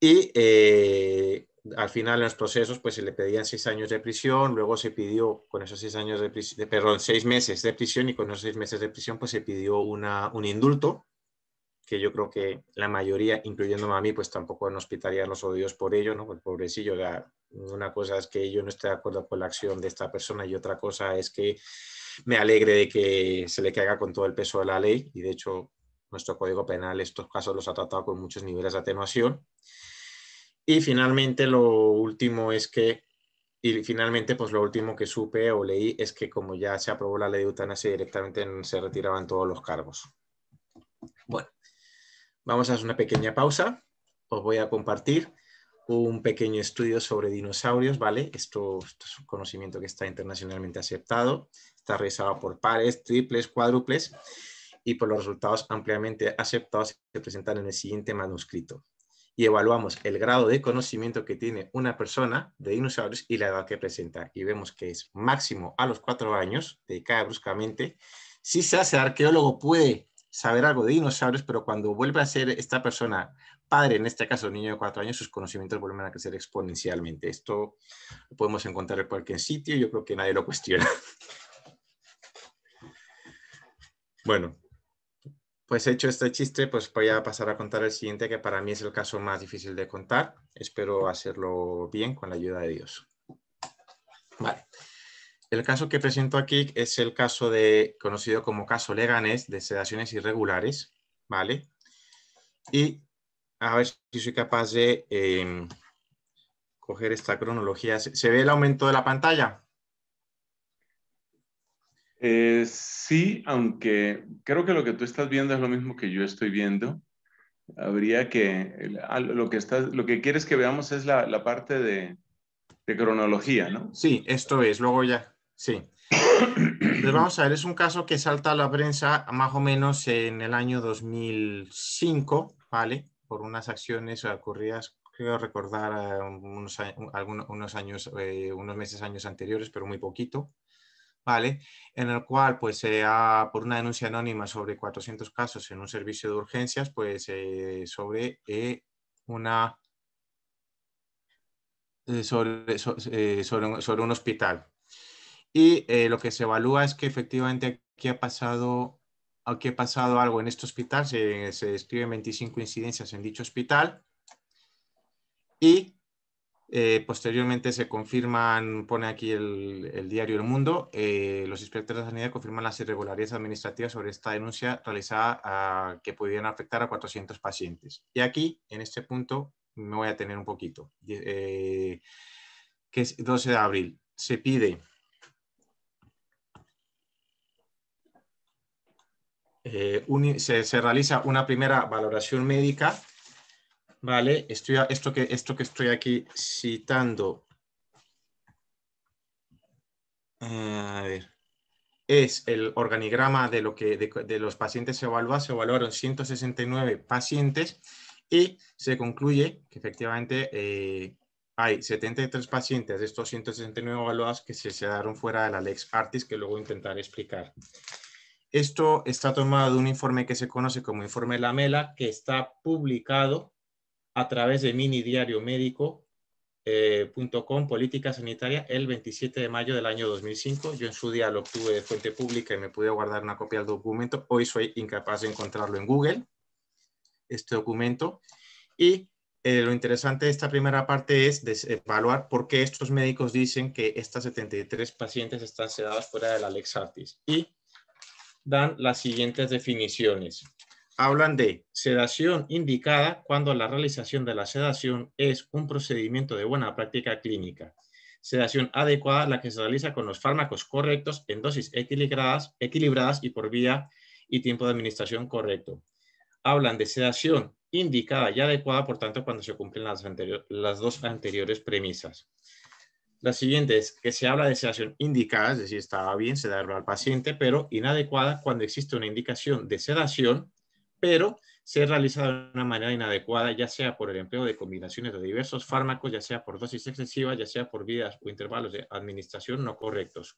Y eh, al final en los procesos pues se le pedían seis años de prisión, luego se pidió con esos seis años de perdón, seis meses de prisión y con esos seis meses de prisión pues se pidió una, un indulto que yo creo que la mayoría, incluyéndome a mí, pues tampoco nos pitarían los odios por ello, ¿no? El pues pobrecillo, una cosa es que yo no esté de acuerdo con la acción de esta persona y otra cosa es que me alegre de que se le caiga con todo el peso de la ley y de hecho nuestro Código Penal estos casos los ha tratado con muchos niveles de atenuación. Y finalmente lo último es que y finalmente, pues lo último que supe o leí es que como ya se aprobó la ley de eutanasia, directamente se retiraban todos los cargos. Bueno, Vamos a hacer una pequeña pausa. Os voy a compartir un pequeño estudio sobre dinosaurios, ¿vale? Esto, es un conocimiento que está internacionalmente aceptado. Está realizado por pares, triples, cuádruples y por los resultados ampliamente aceptados se presentan en el siguiente manuscrito. Y evaluamos el grado de conocimiento que tiene una persona de dinosaurios y la edad que presenta. Y vemos que es máximo a los cuatro años, de bruscamente. Si se hace arqueólogo, puede saber algo de dinosaurios, pero cuando vuelve a ser esta persona padre, en este caso un niño de cuatro años, sus conocimientos vuelven a crecer exponencialmente. Esto lo podemos encontrar en cualquier sitio, yo creo que nadie lo cuestiona. [LAUGHS] Bueno, pues hecho este chiste, pues voy a pasar a contar el siguiente, que para mí es el caso más difícil de contar. Espero hacerlo bien con la ayuda de Dios. Vale. El caso que presento aquí es el caso de, conocido como caso Leganés de sedaciones irregulares, ¿vale? Y a ver si soy capaz de em, coger esta cronología. ¿Se ve el aumento de la pantalla? Eh, sí, aunque creo que lo que tú estás viendo es lo mismo que yo estoy viendo. Habría que, lo que, lo que quieres que veamos es la, parte de cronología, ¿no? Sí, esto es, luego ya Sí. Pues vamos a ver, es un caso que salta a la prensa más o menos en el año 2005, ¿vale? Por unas acciones ocurridas, creo recordar, eh, unos, años, eh, unos meses, años anteriores, pero muy poquito, ¿vale? En el cual, pues, por una denuncia anónima sobre 400 casos en un servicio de urgencias, pues, eh, sobre una... sobre un hospital, y eh, lo que se evalúa es que efectivamente aquí ha pasado, aquí ha pasado algo en este hospital, se, se describen 25 incidencias en dicho hospital y eh, posteriormente se confirman, pone aquí el, diario El Mundo, eh, los inspectores de sanidad confirman las irregularidades administrativas sobre esta denuncia realizada a, que pudieran afectar a 400 pacientes. Y aquí, en este punto, me voy a tener un poquito, que es 12 de abril. Se pide Eh, se, realiza una primera valoración médica, ¿vale? esto, que, esto que estoy aquí citando, eh, es el organigrama de, lo que, de, los pacientes se se evaluaron 169 pacientes y se concluye que efectivamente eh, hay 73 pacientes de estos 169 evaluados que se, quedaron fuera de la Lex Artis, que luego intentaré explicar. Esto está tomado de un informe que se conoce como informe Lamela, que está publicado a través de mini diario médico eh, Política Sanitaria, el 27 de mayo del año 2005. Yo en su día lo obtuve de fuente pública y me pude guardar una copia del documento. Hoy soy incapaz de encontrarlo en Google, este documento. Y eh, lo interesante de esta primera parte es evaluar por qué estos médicos dicen que estas 73 pacientes están sedadas fuera de la Artis. Y dan las siguientes definiciones. Hablan de sedación indicada cuando la realización de la sedación es un procedimiento de buena práctica clínica. Sedación adecuada, la que se realiza con los fármacos correctos en dosis equilibradas, equilibradas y por vía y tiempo de administración correcto. Hablan de sedación indicada y adecuada, por tanto, cuando se cumplen las dos anteriores premisas. La siguiente es que se habla de sedación indicada, es decir, estaba bien sedar al paciente, pero inadecuada cuando existe una indicación de sedación, pero se realiza de una manera inadecuada, ya sea por el empleo de combinaciones de diversos fármacos, ya sea por dosis excesivas, ya sea por vías o intervalos de administración no correctos.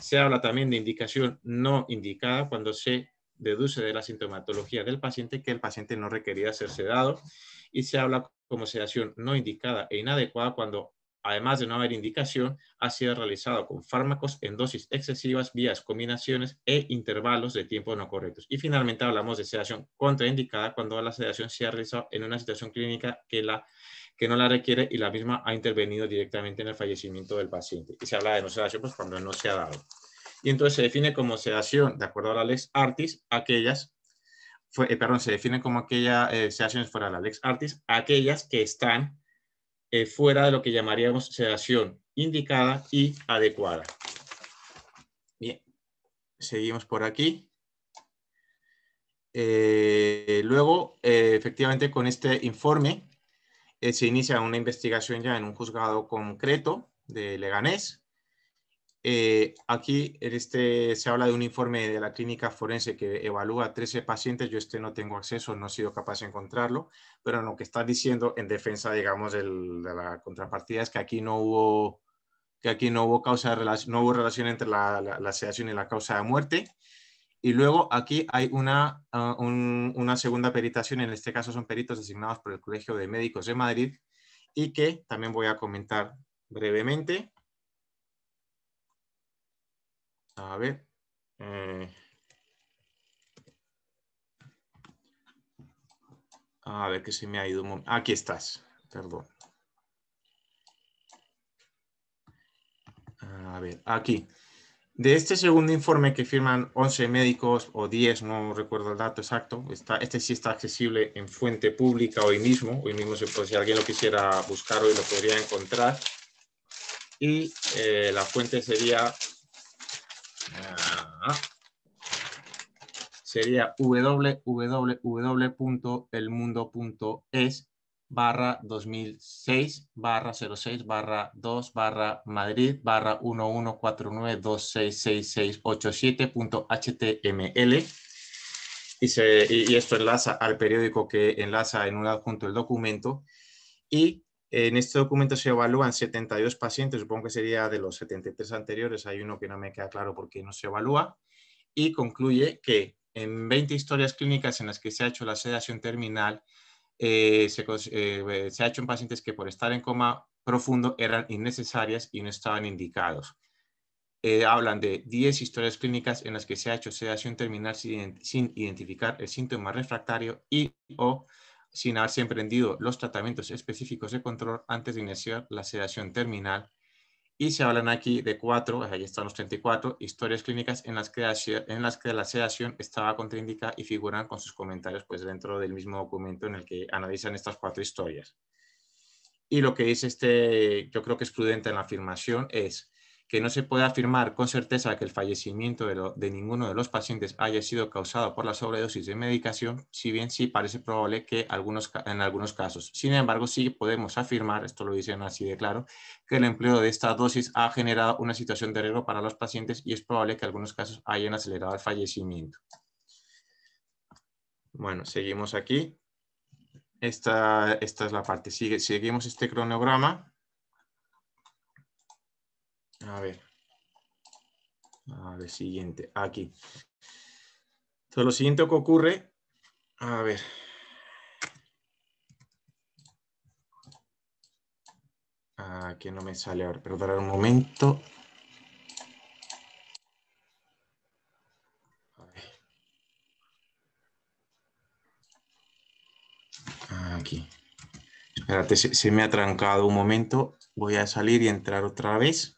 Se habla también de indicación no indicada cuando se deduce de la sintomatología del paciente que el paciente no requería ser sedado y se habla como sedación no indicada e inadecuada cuando además de no haber indicación, ha sido realizado con fármacos en dosis excesivas, vías, combinaciones e intervalos de tiempo no correctos. Y finalmente hablamos de sedación contraindicada cuando la sedación se ha realizado en una situación clínica que, la, que no la requiere y la misma ha intervenido directamente en el fallecimiento del paciente. Y se habla de no sedación pues, cuando no se ha dado. Y entonces se define como sedación, de acuerdo a la Lex Artis, aquellas eh, perdón, se definen como aquellas eh, sedaciones fuera de la Lex Artis, aquellas que están eh, fuera de lo que llamaríamos sedación indicada y adecuada. Bien, seguimos por aquí. Eh, luego, eh, efectivamente, con este informe se inicia una investigación ya en un juzgado concreto de Leganés eh, aquí este, se habla de un informe de la clínica forense que evalúa 13 pacientes. Yo este no tengo acceso, no he sido capaz de encontrarlo, pero lo que está diciendo en defensa, digamos, de la contrapartida es que aquí no hubo, que aquí no hubo, causa no hubo relación entre la, la, sedación y la causa de muerte. Y luego aquí hay una, ah, una segunda peritación, en este caso son peritos designados por el Colegio de Médicos de Madrid y que también voy a comentar brevemente. A ver. Eh, a ver que se me ha ido. Un Aquí estás, perdón. A ver, aquí. De este segundo informe que firman 11 médicos o 10, no recuerdo el dato exacto, está, este sí está accesible en fuente pública hoy mismo. Hoy mismo, si alguien lo quisiera buscar hoy, lo podría encontrar. Y eh, la fuente sería Ah. Sería www.elmundo.es barra 2006 barra 06 barra 2 barra Madrid barra 1149266687.html y, se, y, y esto enlaza al periódico que enlaza en un adjunto el documento y en este documento se evalúan 72 pacientes, supongo que sería de los 73 anteriores, hay uno que no me queda claro por qué no se evalúa, y concluye que en 20 historias clínicas en las que se ha hecho la sedación terminal, eh, eh, se, ha hecho en pacientes que por estar en coma profundo eran innecesarias y no estaban indicados. Eh, hablan de 10 historias clínicas en las que se ha hecho sedación terminal sin identificar el síntoma refractario y o sin haberse emprendido los tratamientos específicos de control antes de iniciar la sedación terminal. Y se hablan aquí de cuatro, ahí están los 34, historias clínicas en las que, en las que la sedación estaba contraindicada y figuran con sus comentarios pues, dentro del mismo documento en el que analizan estas cuatro historias. Y lo que dice este, yo creo que es prudente en la afirmación, es que no se puede afirmar con certeza que el fallecimiento de, ninguno de los pacientes haya sido causado por la sobredosis de medicación, si bien sí parece probable que algunos, en algunos casos. Sin embargo, sí podemos afirmar, esto lo dicen así de claro, que el empleo de esta dosis ha generado una situación de riesgo para los pacientes y es probable que algunos casos hayan acelerado el fallecimiento. Bueno, seguimos aquí. Esta, es la parte. seguimos este cronograma a ver. A ver, siguiente. Aquí. Entonces, lo siguiente que ocurre. A ver. aquí no me sale ahora. Perdón un momento. Aquí. Espérate, se me ha trancado un momento. Voy a salir y entrar otra vez.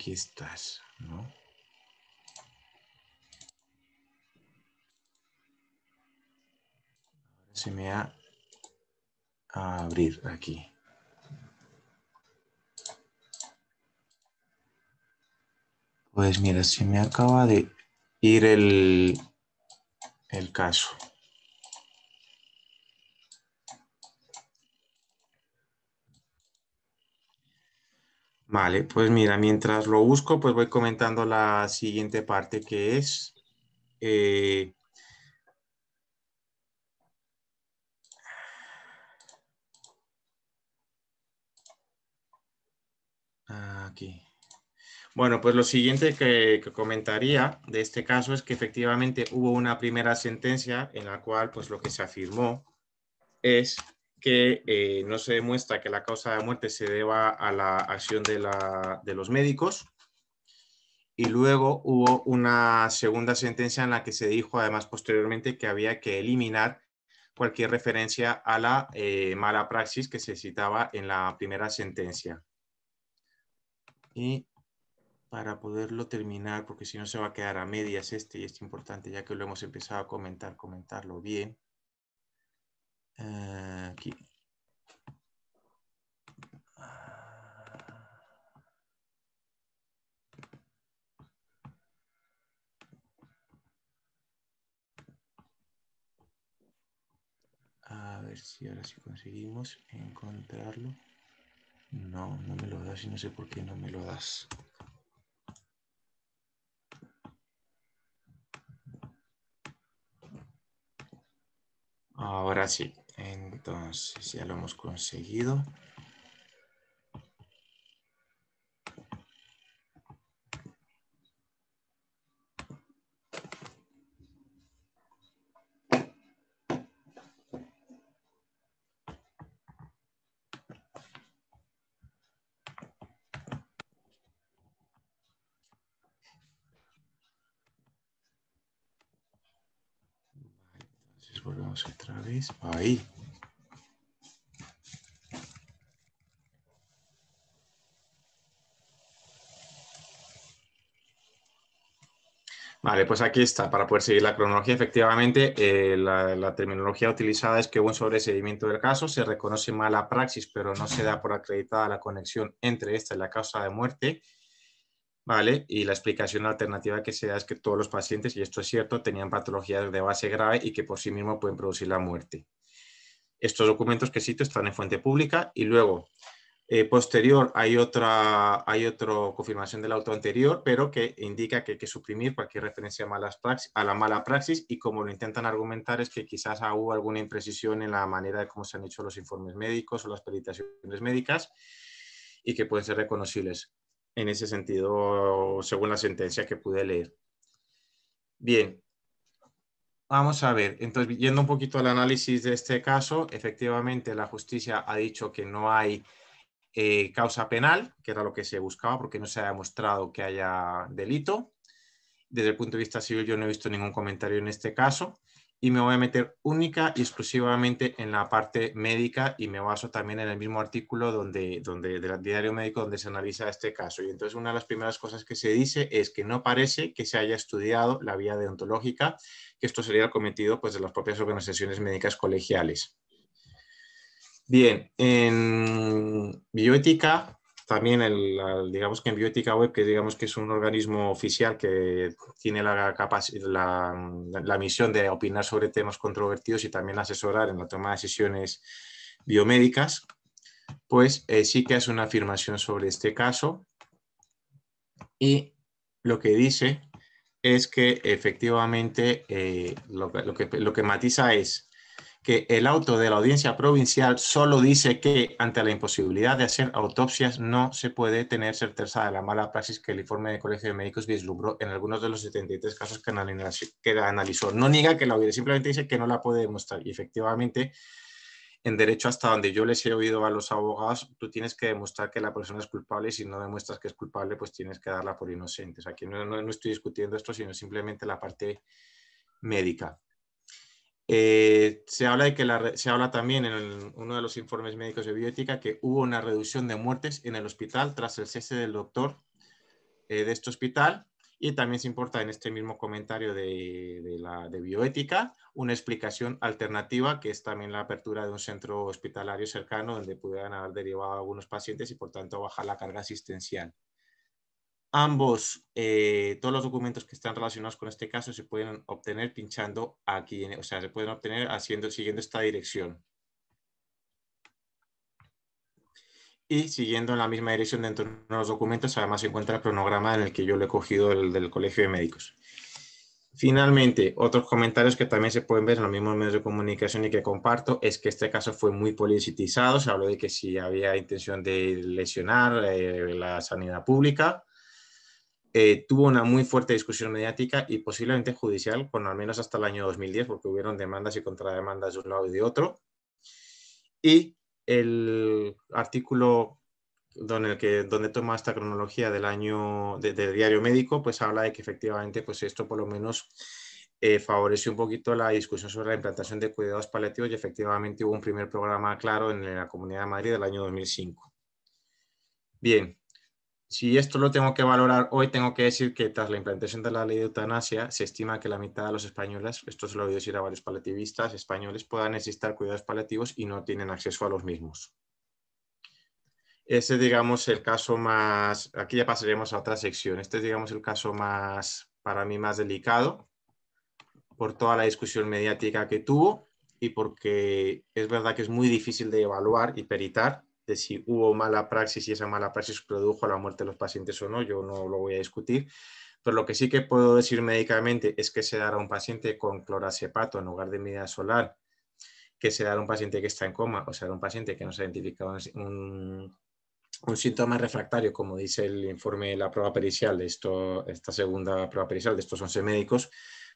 aquí estás, ¿no? se me ha a abrir aquí. Pues mira, se me acaba de ir el, el caso. Vale, pues mira, mientras lo busco, pues voy comentando la siguiente parte que es... Eh, aquí. Bueno, pues lo siguiente que, comentaría de este caso es que efectivamente hubo una primera sentencia en la cual pues lo que se afirmó es que eh, no se demuestra que la causa de muerte se deba a la acción de, los médicos. Y luego hubo una segunda sentencia en la que se dijo además posteriormente que había que eliminar cualquier referencia a la eh, mala praxis que se citaba en la primera sentencia. Y para poderlo terminar, porque si no se va a quedar a medias este, y es importante ya que lo hemos empezado a comentar, comentarlo bien aquí. A ver si ahora sí conseguimos encontrarlo. No, no me lo das y no sé por qué no me lo das. Ahora sí. Entonces, ya lo hemos conseguido. otra vez. Ahí. Vale, pues aquí está, para poder seguir la cronología, efectivamente, eh, la, terminología utilizada es que un sobreseguimiento del caso, se reconoce mala praxis, pero no se da por acreditada la conexión entre esta y la causa de muerte, y la explicación alternativa que sea es que todos los pacientes, y esto es cierto, tenían patologías de base grave y que por sí mismo pueden producir la muerte. Estos documentos que cito están en fuente pública y luego, eh, posterior, hay otra, hay otra confirmación del auto anterior, pero que indica que hay que suprimir cualquier referencia a, malas praxis, a la mala praxis y como lo intentan argumentar es que quizás hubo alguna imprecisión en la manera de cómo se han hecho los informes médicos o las peritaciones médicas y que pueden ser reconocibles en ese sentido, según la sentencia que pude leer. Bien, vamos a ver. Entonces, yendo un poquito al análisis de este caso, efectivamente la justicia ha dicho que no hay eh, causa penal, que era lo que se buscaba porque no se ha demostrado que haya delito. Desde el punto de vista civil yo no he visto ningún comentario en este caso y me voy a meter única y exclusivamente en la parte médica y me baso también en el mismo artículo donde, donde del diario médico donde se analiza este caso. Y entonces una de las primeras cosas que se dice es que no parece que se haya estudiado la vía deontológica, que esto sería cometido pues, de las propias organizaciones médicas colegiales. Bien, en bioética también el, digamos que en Bioética Web, que digamos que es un organismo oficial que tiene la, mm, la, misión de opinar sobre temas controvertidos y también asesorar en la toma de decisiones biomédicas, pues eh, sí que hace una afirmación sobre este caso y lo que dice es que efectivamente eh, que, lo que matiza es que el auto de la audiencia provincial solo dice que ante la imposibilidad de hacer autopsias no se puede tener certeza de la mala praxis que el informe del Colegio de Médicos vislumbró en algunos de los 73 casos que, que analizó. No niega que la audiencia, simplemente dice que no la puede demostrar. Y efectivamente, en derecho hasta donde yo les he oído a los abogados, tú tienes que demostrar que la persona es culpable y si no demuestras que es culpable, pues tienes que darla por inocente. O sea, aquí no estoy discutiendo esto, sino simplemente la parte médica. Eh, se, habla de que se habla también en uno de los informes médicos de bioética que hubo una reducción de muertes en el hospital tras el cese del doctor eh, de este hospital. Y también se importa en este mismo comentario de, de bioética una explicación alternativa, que es también la apertura de un centro hospitalario cercano donde pudieran haber derivado algunos pacientes y por tanto bajar la carga asistencial. Ambos, eh, todos los documentos que están relacionados con este caso se pueden obtener pinchando aquí, o sea, se pueden obtener haciendo, siguiendo esta dirección. Y siguiendo en la misma dirección dentro de los documentos, además se encuentra el cronograma en el que yo lo he cogido el del Colegio de Médicos. Finalmente, otros comentarios que también se pueden ver en los mismos medios de comunicación y que comparto es que este caso fue muy politizado. Se habló de que si había intención de lesionar eh, la sanidad pública, eh, tuvo una muy fuerte discusión mediática y posiblemente judicial, bueno, al menos hasta el año 2010, porque hubieron demandas y contrademandas de un lado y de otro. Y el artículo donde que, donde toma esta cronología del año de, del diario médico, pues habla de que efectivamente pues esto por lo menos eh, favoreció un poquito la discusión sobre la implantación de cuidados paliativos y efectivamente hubo un primer programa claro en la Comunidad de Madrid del año 2005. Bien, si esto lo tengo que valorar hoy, tengo que decir que tras la implantación de la ley de eutanasia, se estima que la mitad de los españoles, esto se lo he oído decir a varios paliativistas, españoles puedan necesitar cuidados paliativos y no tienen acceso a los mismos. Ese, digamos, el caso más, aquí ya pasaremos a otra sección, este es, digamos, el caso más, para mí, más delicado, por toda la discusión mediática que tuvo y porque es verdad que es muy difícil de evaluar y peritar, si hubo mala praxis y esa mala praxis produjo la muerte de los pacientes o no, yo no lo voy a discutir. Pero lo que sí que puedo decir médicamente es que se dará a un paciente con cloracepato en lugar de medida solar, que se dará a un paciente que está en coma o sea a un paciente que no se ha identificado un, síntoma refractario, como dice el informe de la prueba pericial de esto, esta segunda prueba pericial de estos 11 médicos,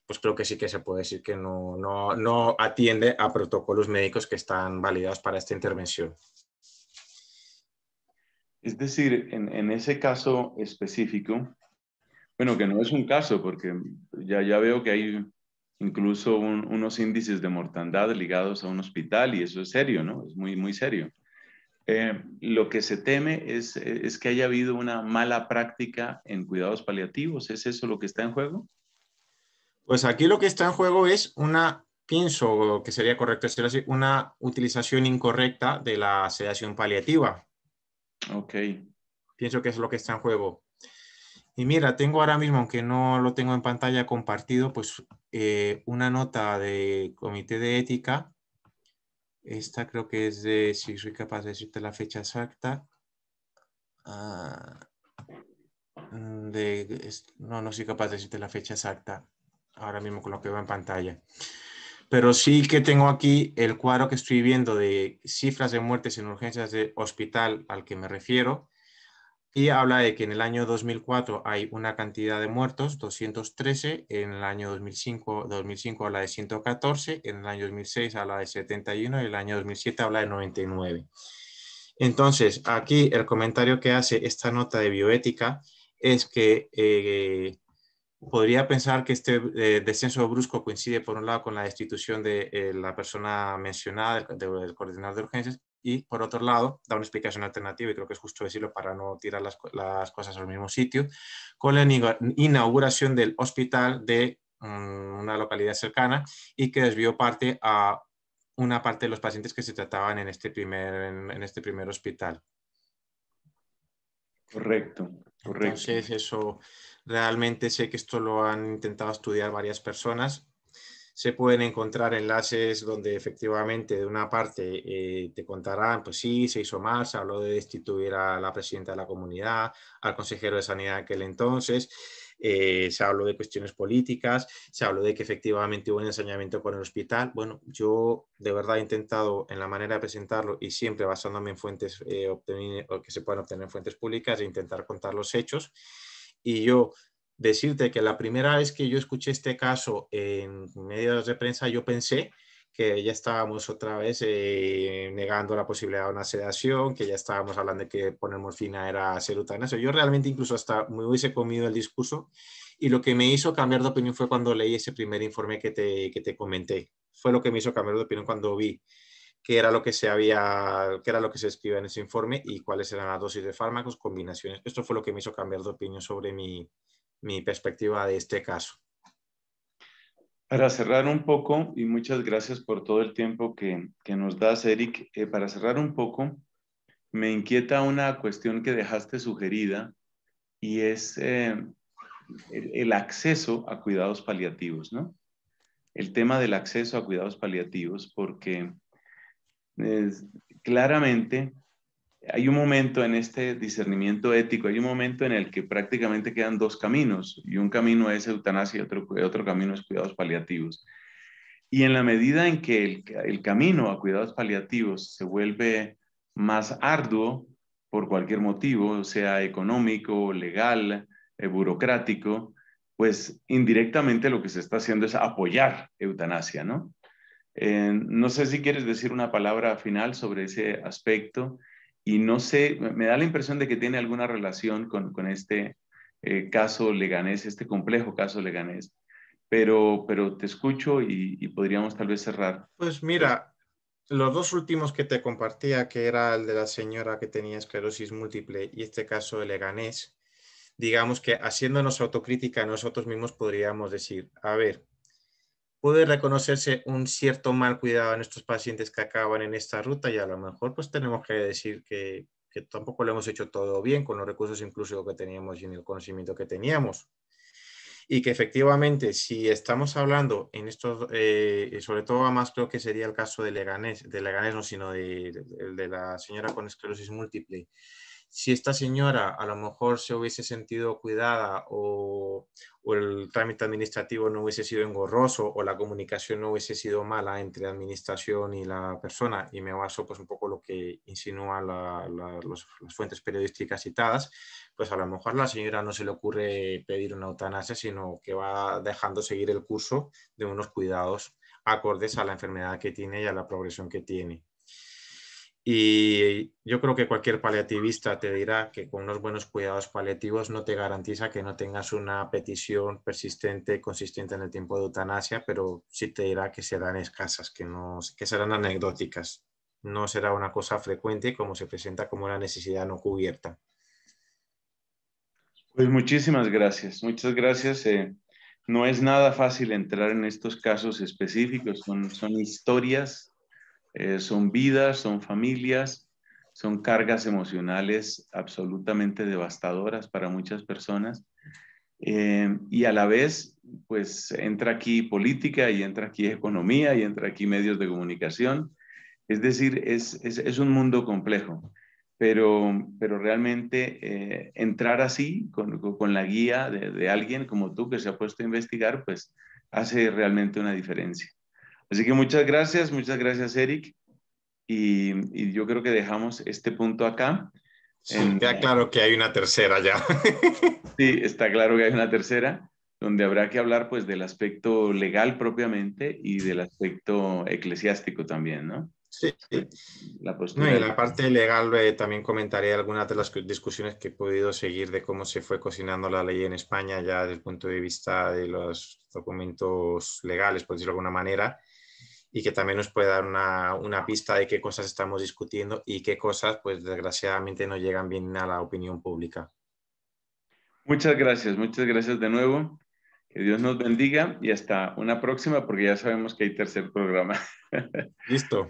pues creo que sí que se puede decir que no, no, no atiende a protocolos médicos que están validados para esta intervención. Es decir, en, ese caso específico, bueno, que no es un caso, porque ya, ya veo que hay incluso unos índices de mortandad ligados a un hospital y eso es serio, ¿no? Es muy, muy serio. Eh, lo que se teme es, es, que haya habido una mala práctica en cuidados paliativos. ¿Es eso lo que está en juego? Pues aquí lo que está en juego es una, pienso que sería correcto decir así, una utilización incorrecta de la sedación paliativa. Ok. Pienso que es lo que está en juego. Y mira, tengo ahora mismo, aunque no lo tengo en pantalla compartido, pues eh, una nota de comité de ética. Esta creo que es de, si soy capaz de decirte la fecha exacta. Ah, mm, no, no soy capaz de decirte la fecha exacta ahora mismo con lo que veo en pantalla pero sí que tengo aquí el cuadro que estoy viendo de cifras de muertes en urgencias de hospital al que me refiero, y habla de que en el año 2004 hay una cantidad de muertos, 213, en el año 2005, 2005 habla de 114, en el año 2006 habla de 71 y en el año 2007 habla de 99. Entonces, aquí el comentario que hace esta nota de bioética es que eh, podría pensar que este eh, descenso brusco coincide, por un lado, con la destitución de eh, la persona mencionada, del, coordinador de urgencias, y por otro lado, da una explicación alternativa, y creo que es justo decirlo para no tirar las, cosas al mismo sitio, con la inauguración del hospital de mm, una localidad cercana y que desvió parte a una parte de los pacientes que se trataban en este primer, en, este primer hospital. Correcto, correcto. Entonces, eso Realmente sé que esto lo han intentado estudiar varias personas. Se pueden encontrar enlaces donde efectivamente de una parte eh, te contarán, pues sí, se hizo mal, se habló de destituir a la presidenta de la comunidad, al consejero de sanidad de aquel entonces. Eh, se habló de cuestiones políticas, se habló de que efectivamente hubo un ensañamiento con el hospital. Bueno, yo de verdad he intentado en la manera de presentarlo y siempre basándome en fuentes eh, que se puedan obtener en fuentes públicas e intentar contar los hechos y yo decirte que la primera vez que yo escuché este caso en medios de prensa, yo pensé que ya estábamos otra vez eh, negando la posibilidad de una sedación, que ya estábamos hablando de que poner morfina era ser eutanasia. Yo realmente incluso hasta me hubiese comido el discurso y lo que me hizo cambiar de opinión fue cuando leí ese primer informe que te, que te comenté. Fue lo que me hizo cambiar de opinión cuando vi qué era lo que se había, qué era lo que se escribía en ese informe y cuáles eran las dosis de fármacos, combinaciones. Esto fue lo que me hizo cambiar de opinión sobre mi, mi perspectiva de este caso. Para cerrar un poco, y muchas gracias por todo el tiempo que, que nos das, Eric, eh, para cerrar un poco, me inquieta una cuestión que dejaste sugerida y es eh, el, acceso a cuidados paliativos, ¿no? El tema del acceso a cuidados paliativos, porque claramente hay un momento en este discernimiento ético, hay un momento en el que prácticamente quedan dos caminos, y un camino es eutanasia y otro, camino es cuidados paliativos. Y en la medida en que el, camino a cuidados paliativos se vuelve más arduo por cualquier motivo, sea económico, legal, eh, burocrático, pues indirectamente lo que se está haciendo es apoyar eutanasia, ¿no? Eh, no sé si quieres decir una palabra final sobre ese aspecto y no sé, me da la impresión de que tiene alguna relación con, este eh, caso leganés, este complejo caso leganés, pero, pero te escucho y, y, podríamos tal vez cerrar. Pues mira, los dos últimos que te compartía, que era el de la señora que tenía esclerosis múltiple y este caso de leganés, digamos que haciéndonos autocrítica nosotros mismos podríamos decir, a ver, puede reconocerse un cierto mal cuidado en estos pacientes que acaban en esta ruta y a lo mejor pues tenemos que decir que, tampoco lo hemos hecho todo bien con los recursos incluso que teníamos y en el conocimiento que teníamos. Y que efectivamente si estamos hablando en estos, eh, sobre todo además creo que sería el caso de Leganés, de Leganés no, sino de, de la señora con esclerosis múltiple, si esta señora a lo mejor se hubiese sentido cuidada o, el trámite administrativo no hubiese sido engorroso o la comunicación no hubiese sido mala entre la administración y la persona, y me baso pues un poco lo que insinúan las fuentes periodísticas citadas, pues a lo mejor la señora no se le ocurre pedir una eutanasia, sino que va dejando seguir el curso de unos cuidados acordes a la enfermedad que tiene y a la progresión que tiene. Y yo creo que cualquier paliativista te dirá que con unos buenos cuidados paliativos no te garantiza que no tengas una petición persistente, consistente en el tiempo de eutanasia, pero sí te dirá que serán escasas, que, no, que serán anecdóticas. No será una cosa frecuente como se presenta como una necesidad no cubierta. Pues muchísimas gracias, muchas gracias. Eh, no es nada fácil entrar en estos casos específicos, son historias eh, son vidas, son familias, son cargas emocionales absolutamente devastadoras para muchas personas. Eh, y a la vez, pues entra aquí política y entra aquí economía y entra aquí medios de comunicación. Es decir, es, un mundo complejo, pero, realmente eh, entrar así, con, la guía de, alguien como tú que se ha puesto a investigar, pues hace realmente una diferencia. Así que muchas gracias, muchas gracias Eric. Y, yo creo que dejamos este punto acá. Está claro que hay una tercera ya. [LAUGHS] sí, está claro que hay una tercera, donde habrá que hablar pues del aspecto legal propiamente y del aspecto eclesiástico también, ¿no? Sí. La No, la parte legal eh, también comentaré algunas de las discusiones que he podido seguir de cómo se fue cocinando la ley en España ya desde el punto de vista de los documentos legales, por decirlo de alguna manera, y que también nos puede dar una, una, pista de qué cosas estamos discutiendo y qué cosas, pues desgraciadamente, no llegan bien a la opinión pública. Muchas gracias, muchas gracias de nuevo. Que Dios nos bendiga y hasta una próxima porque ya sabemos que hay tercer programa. [LAUGHS] Listo.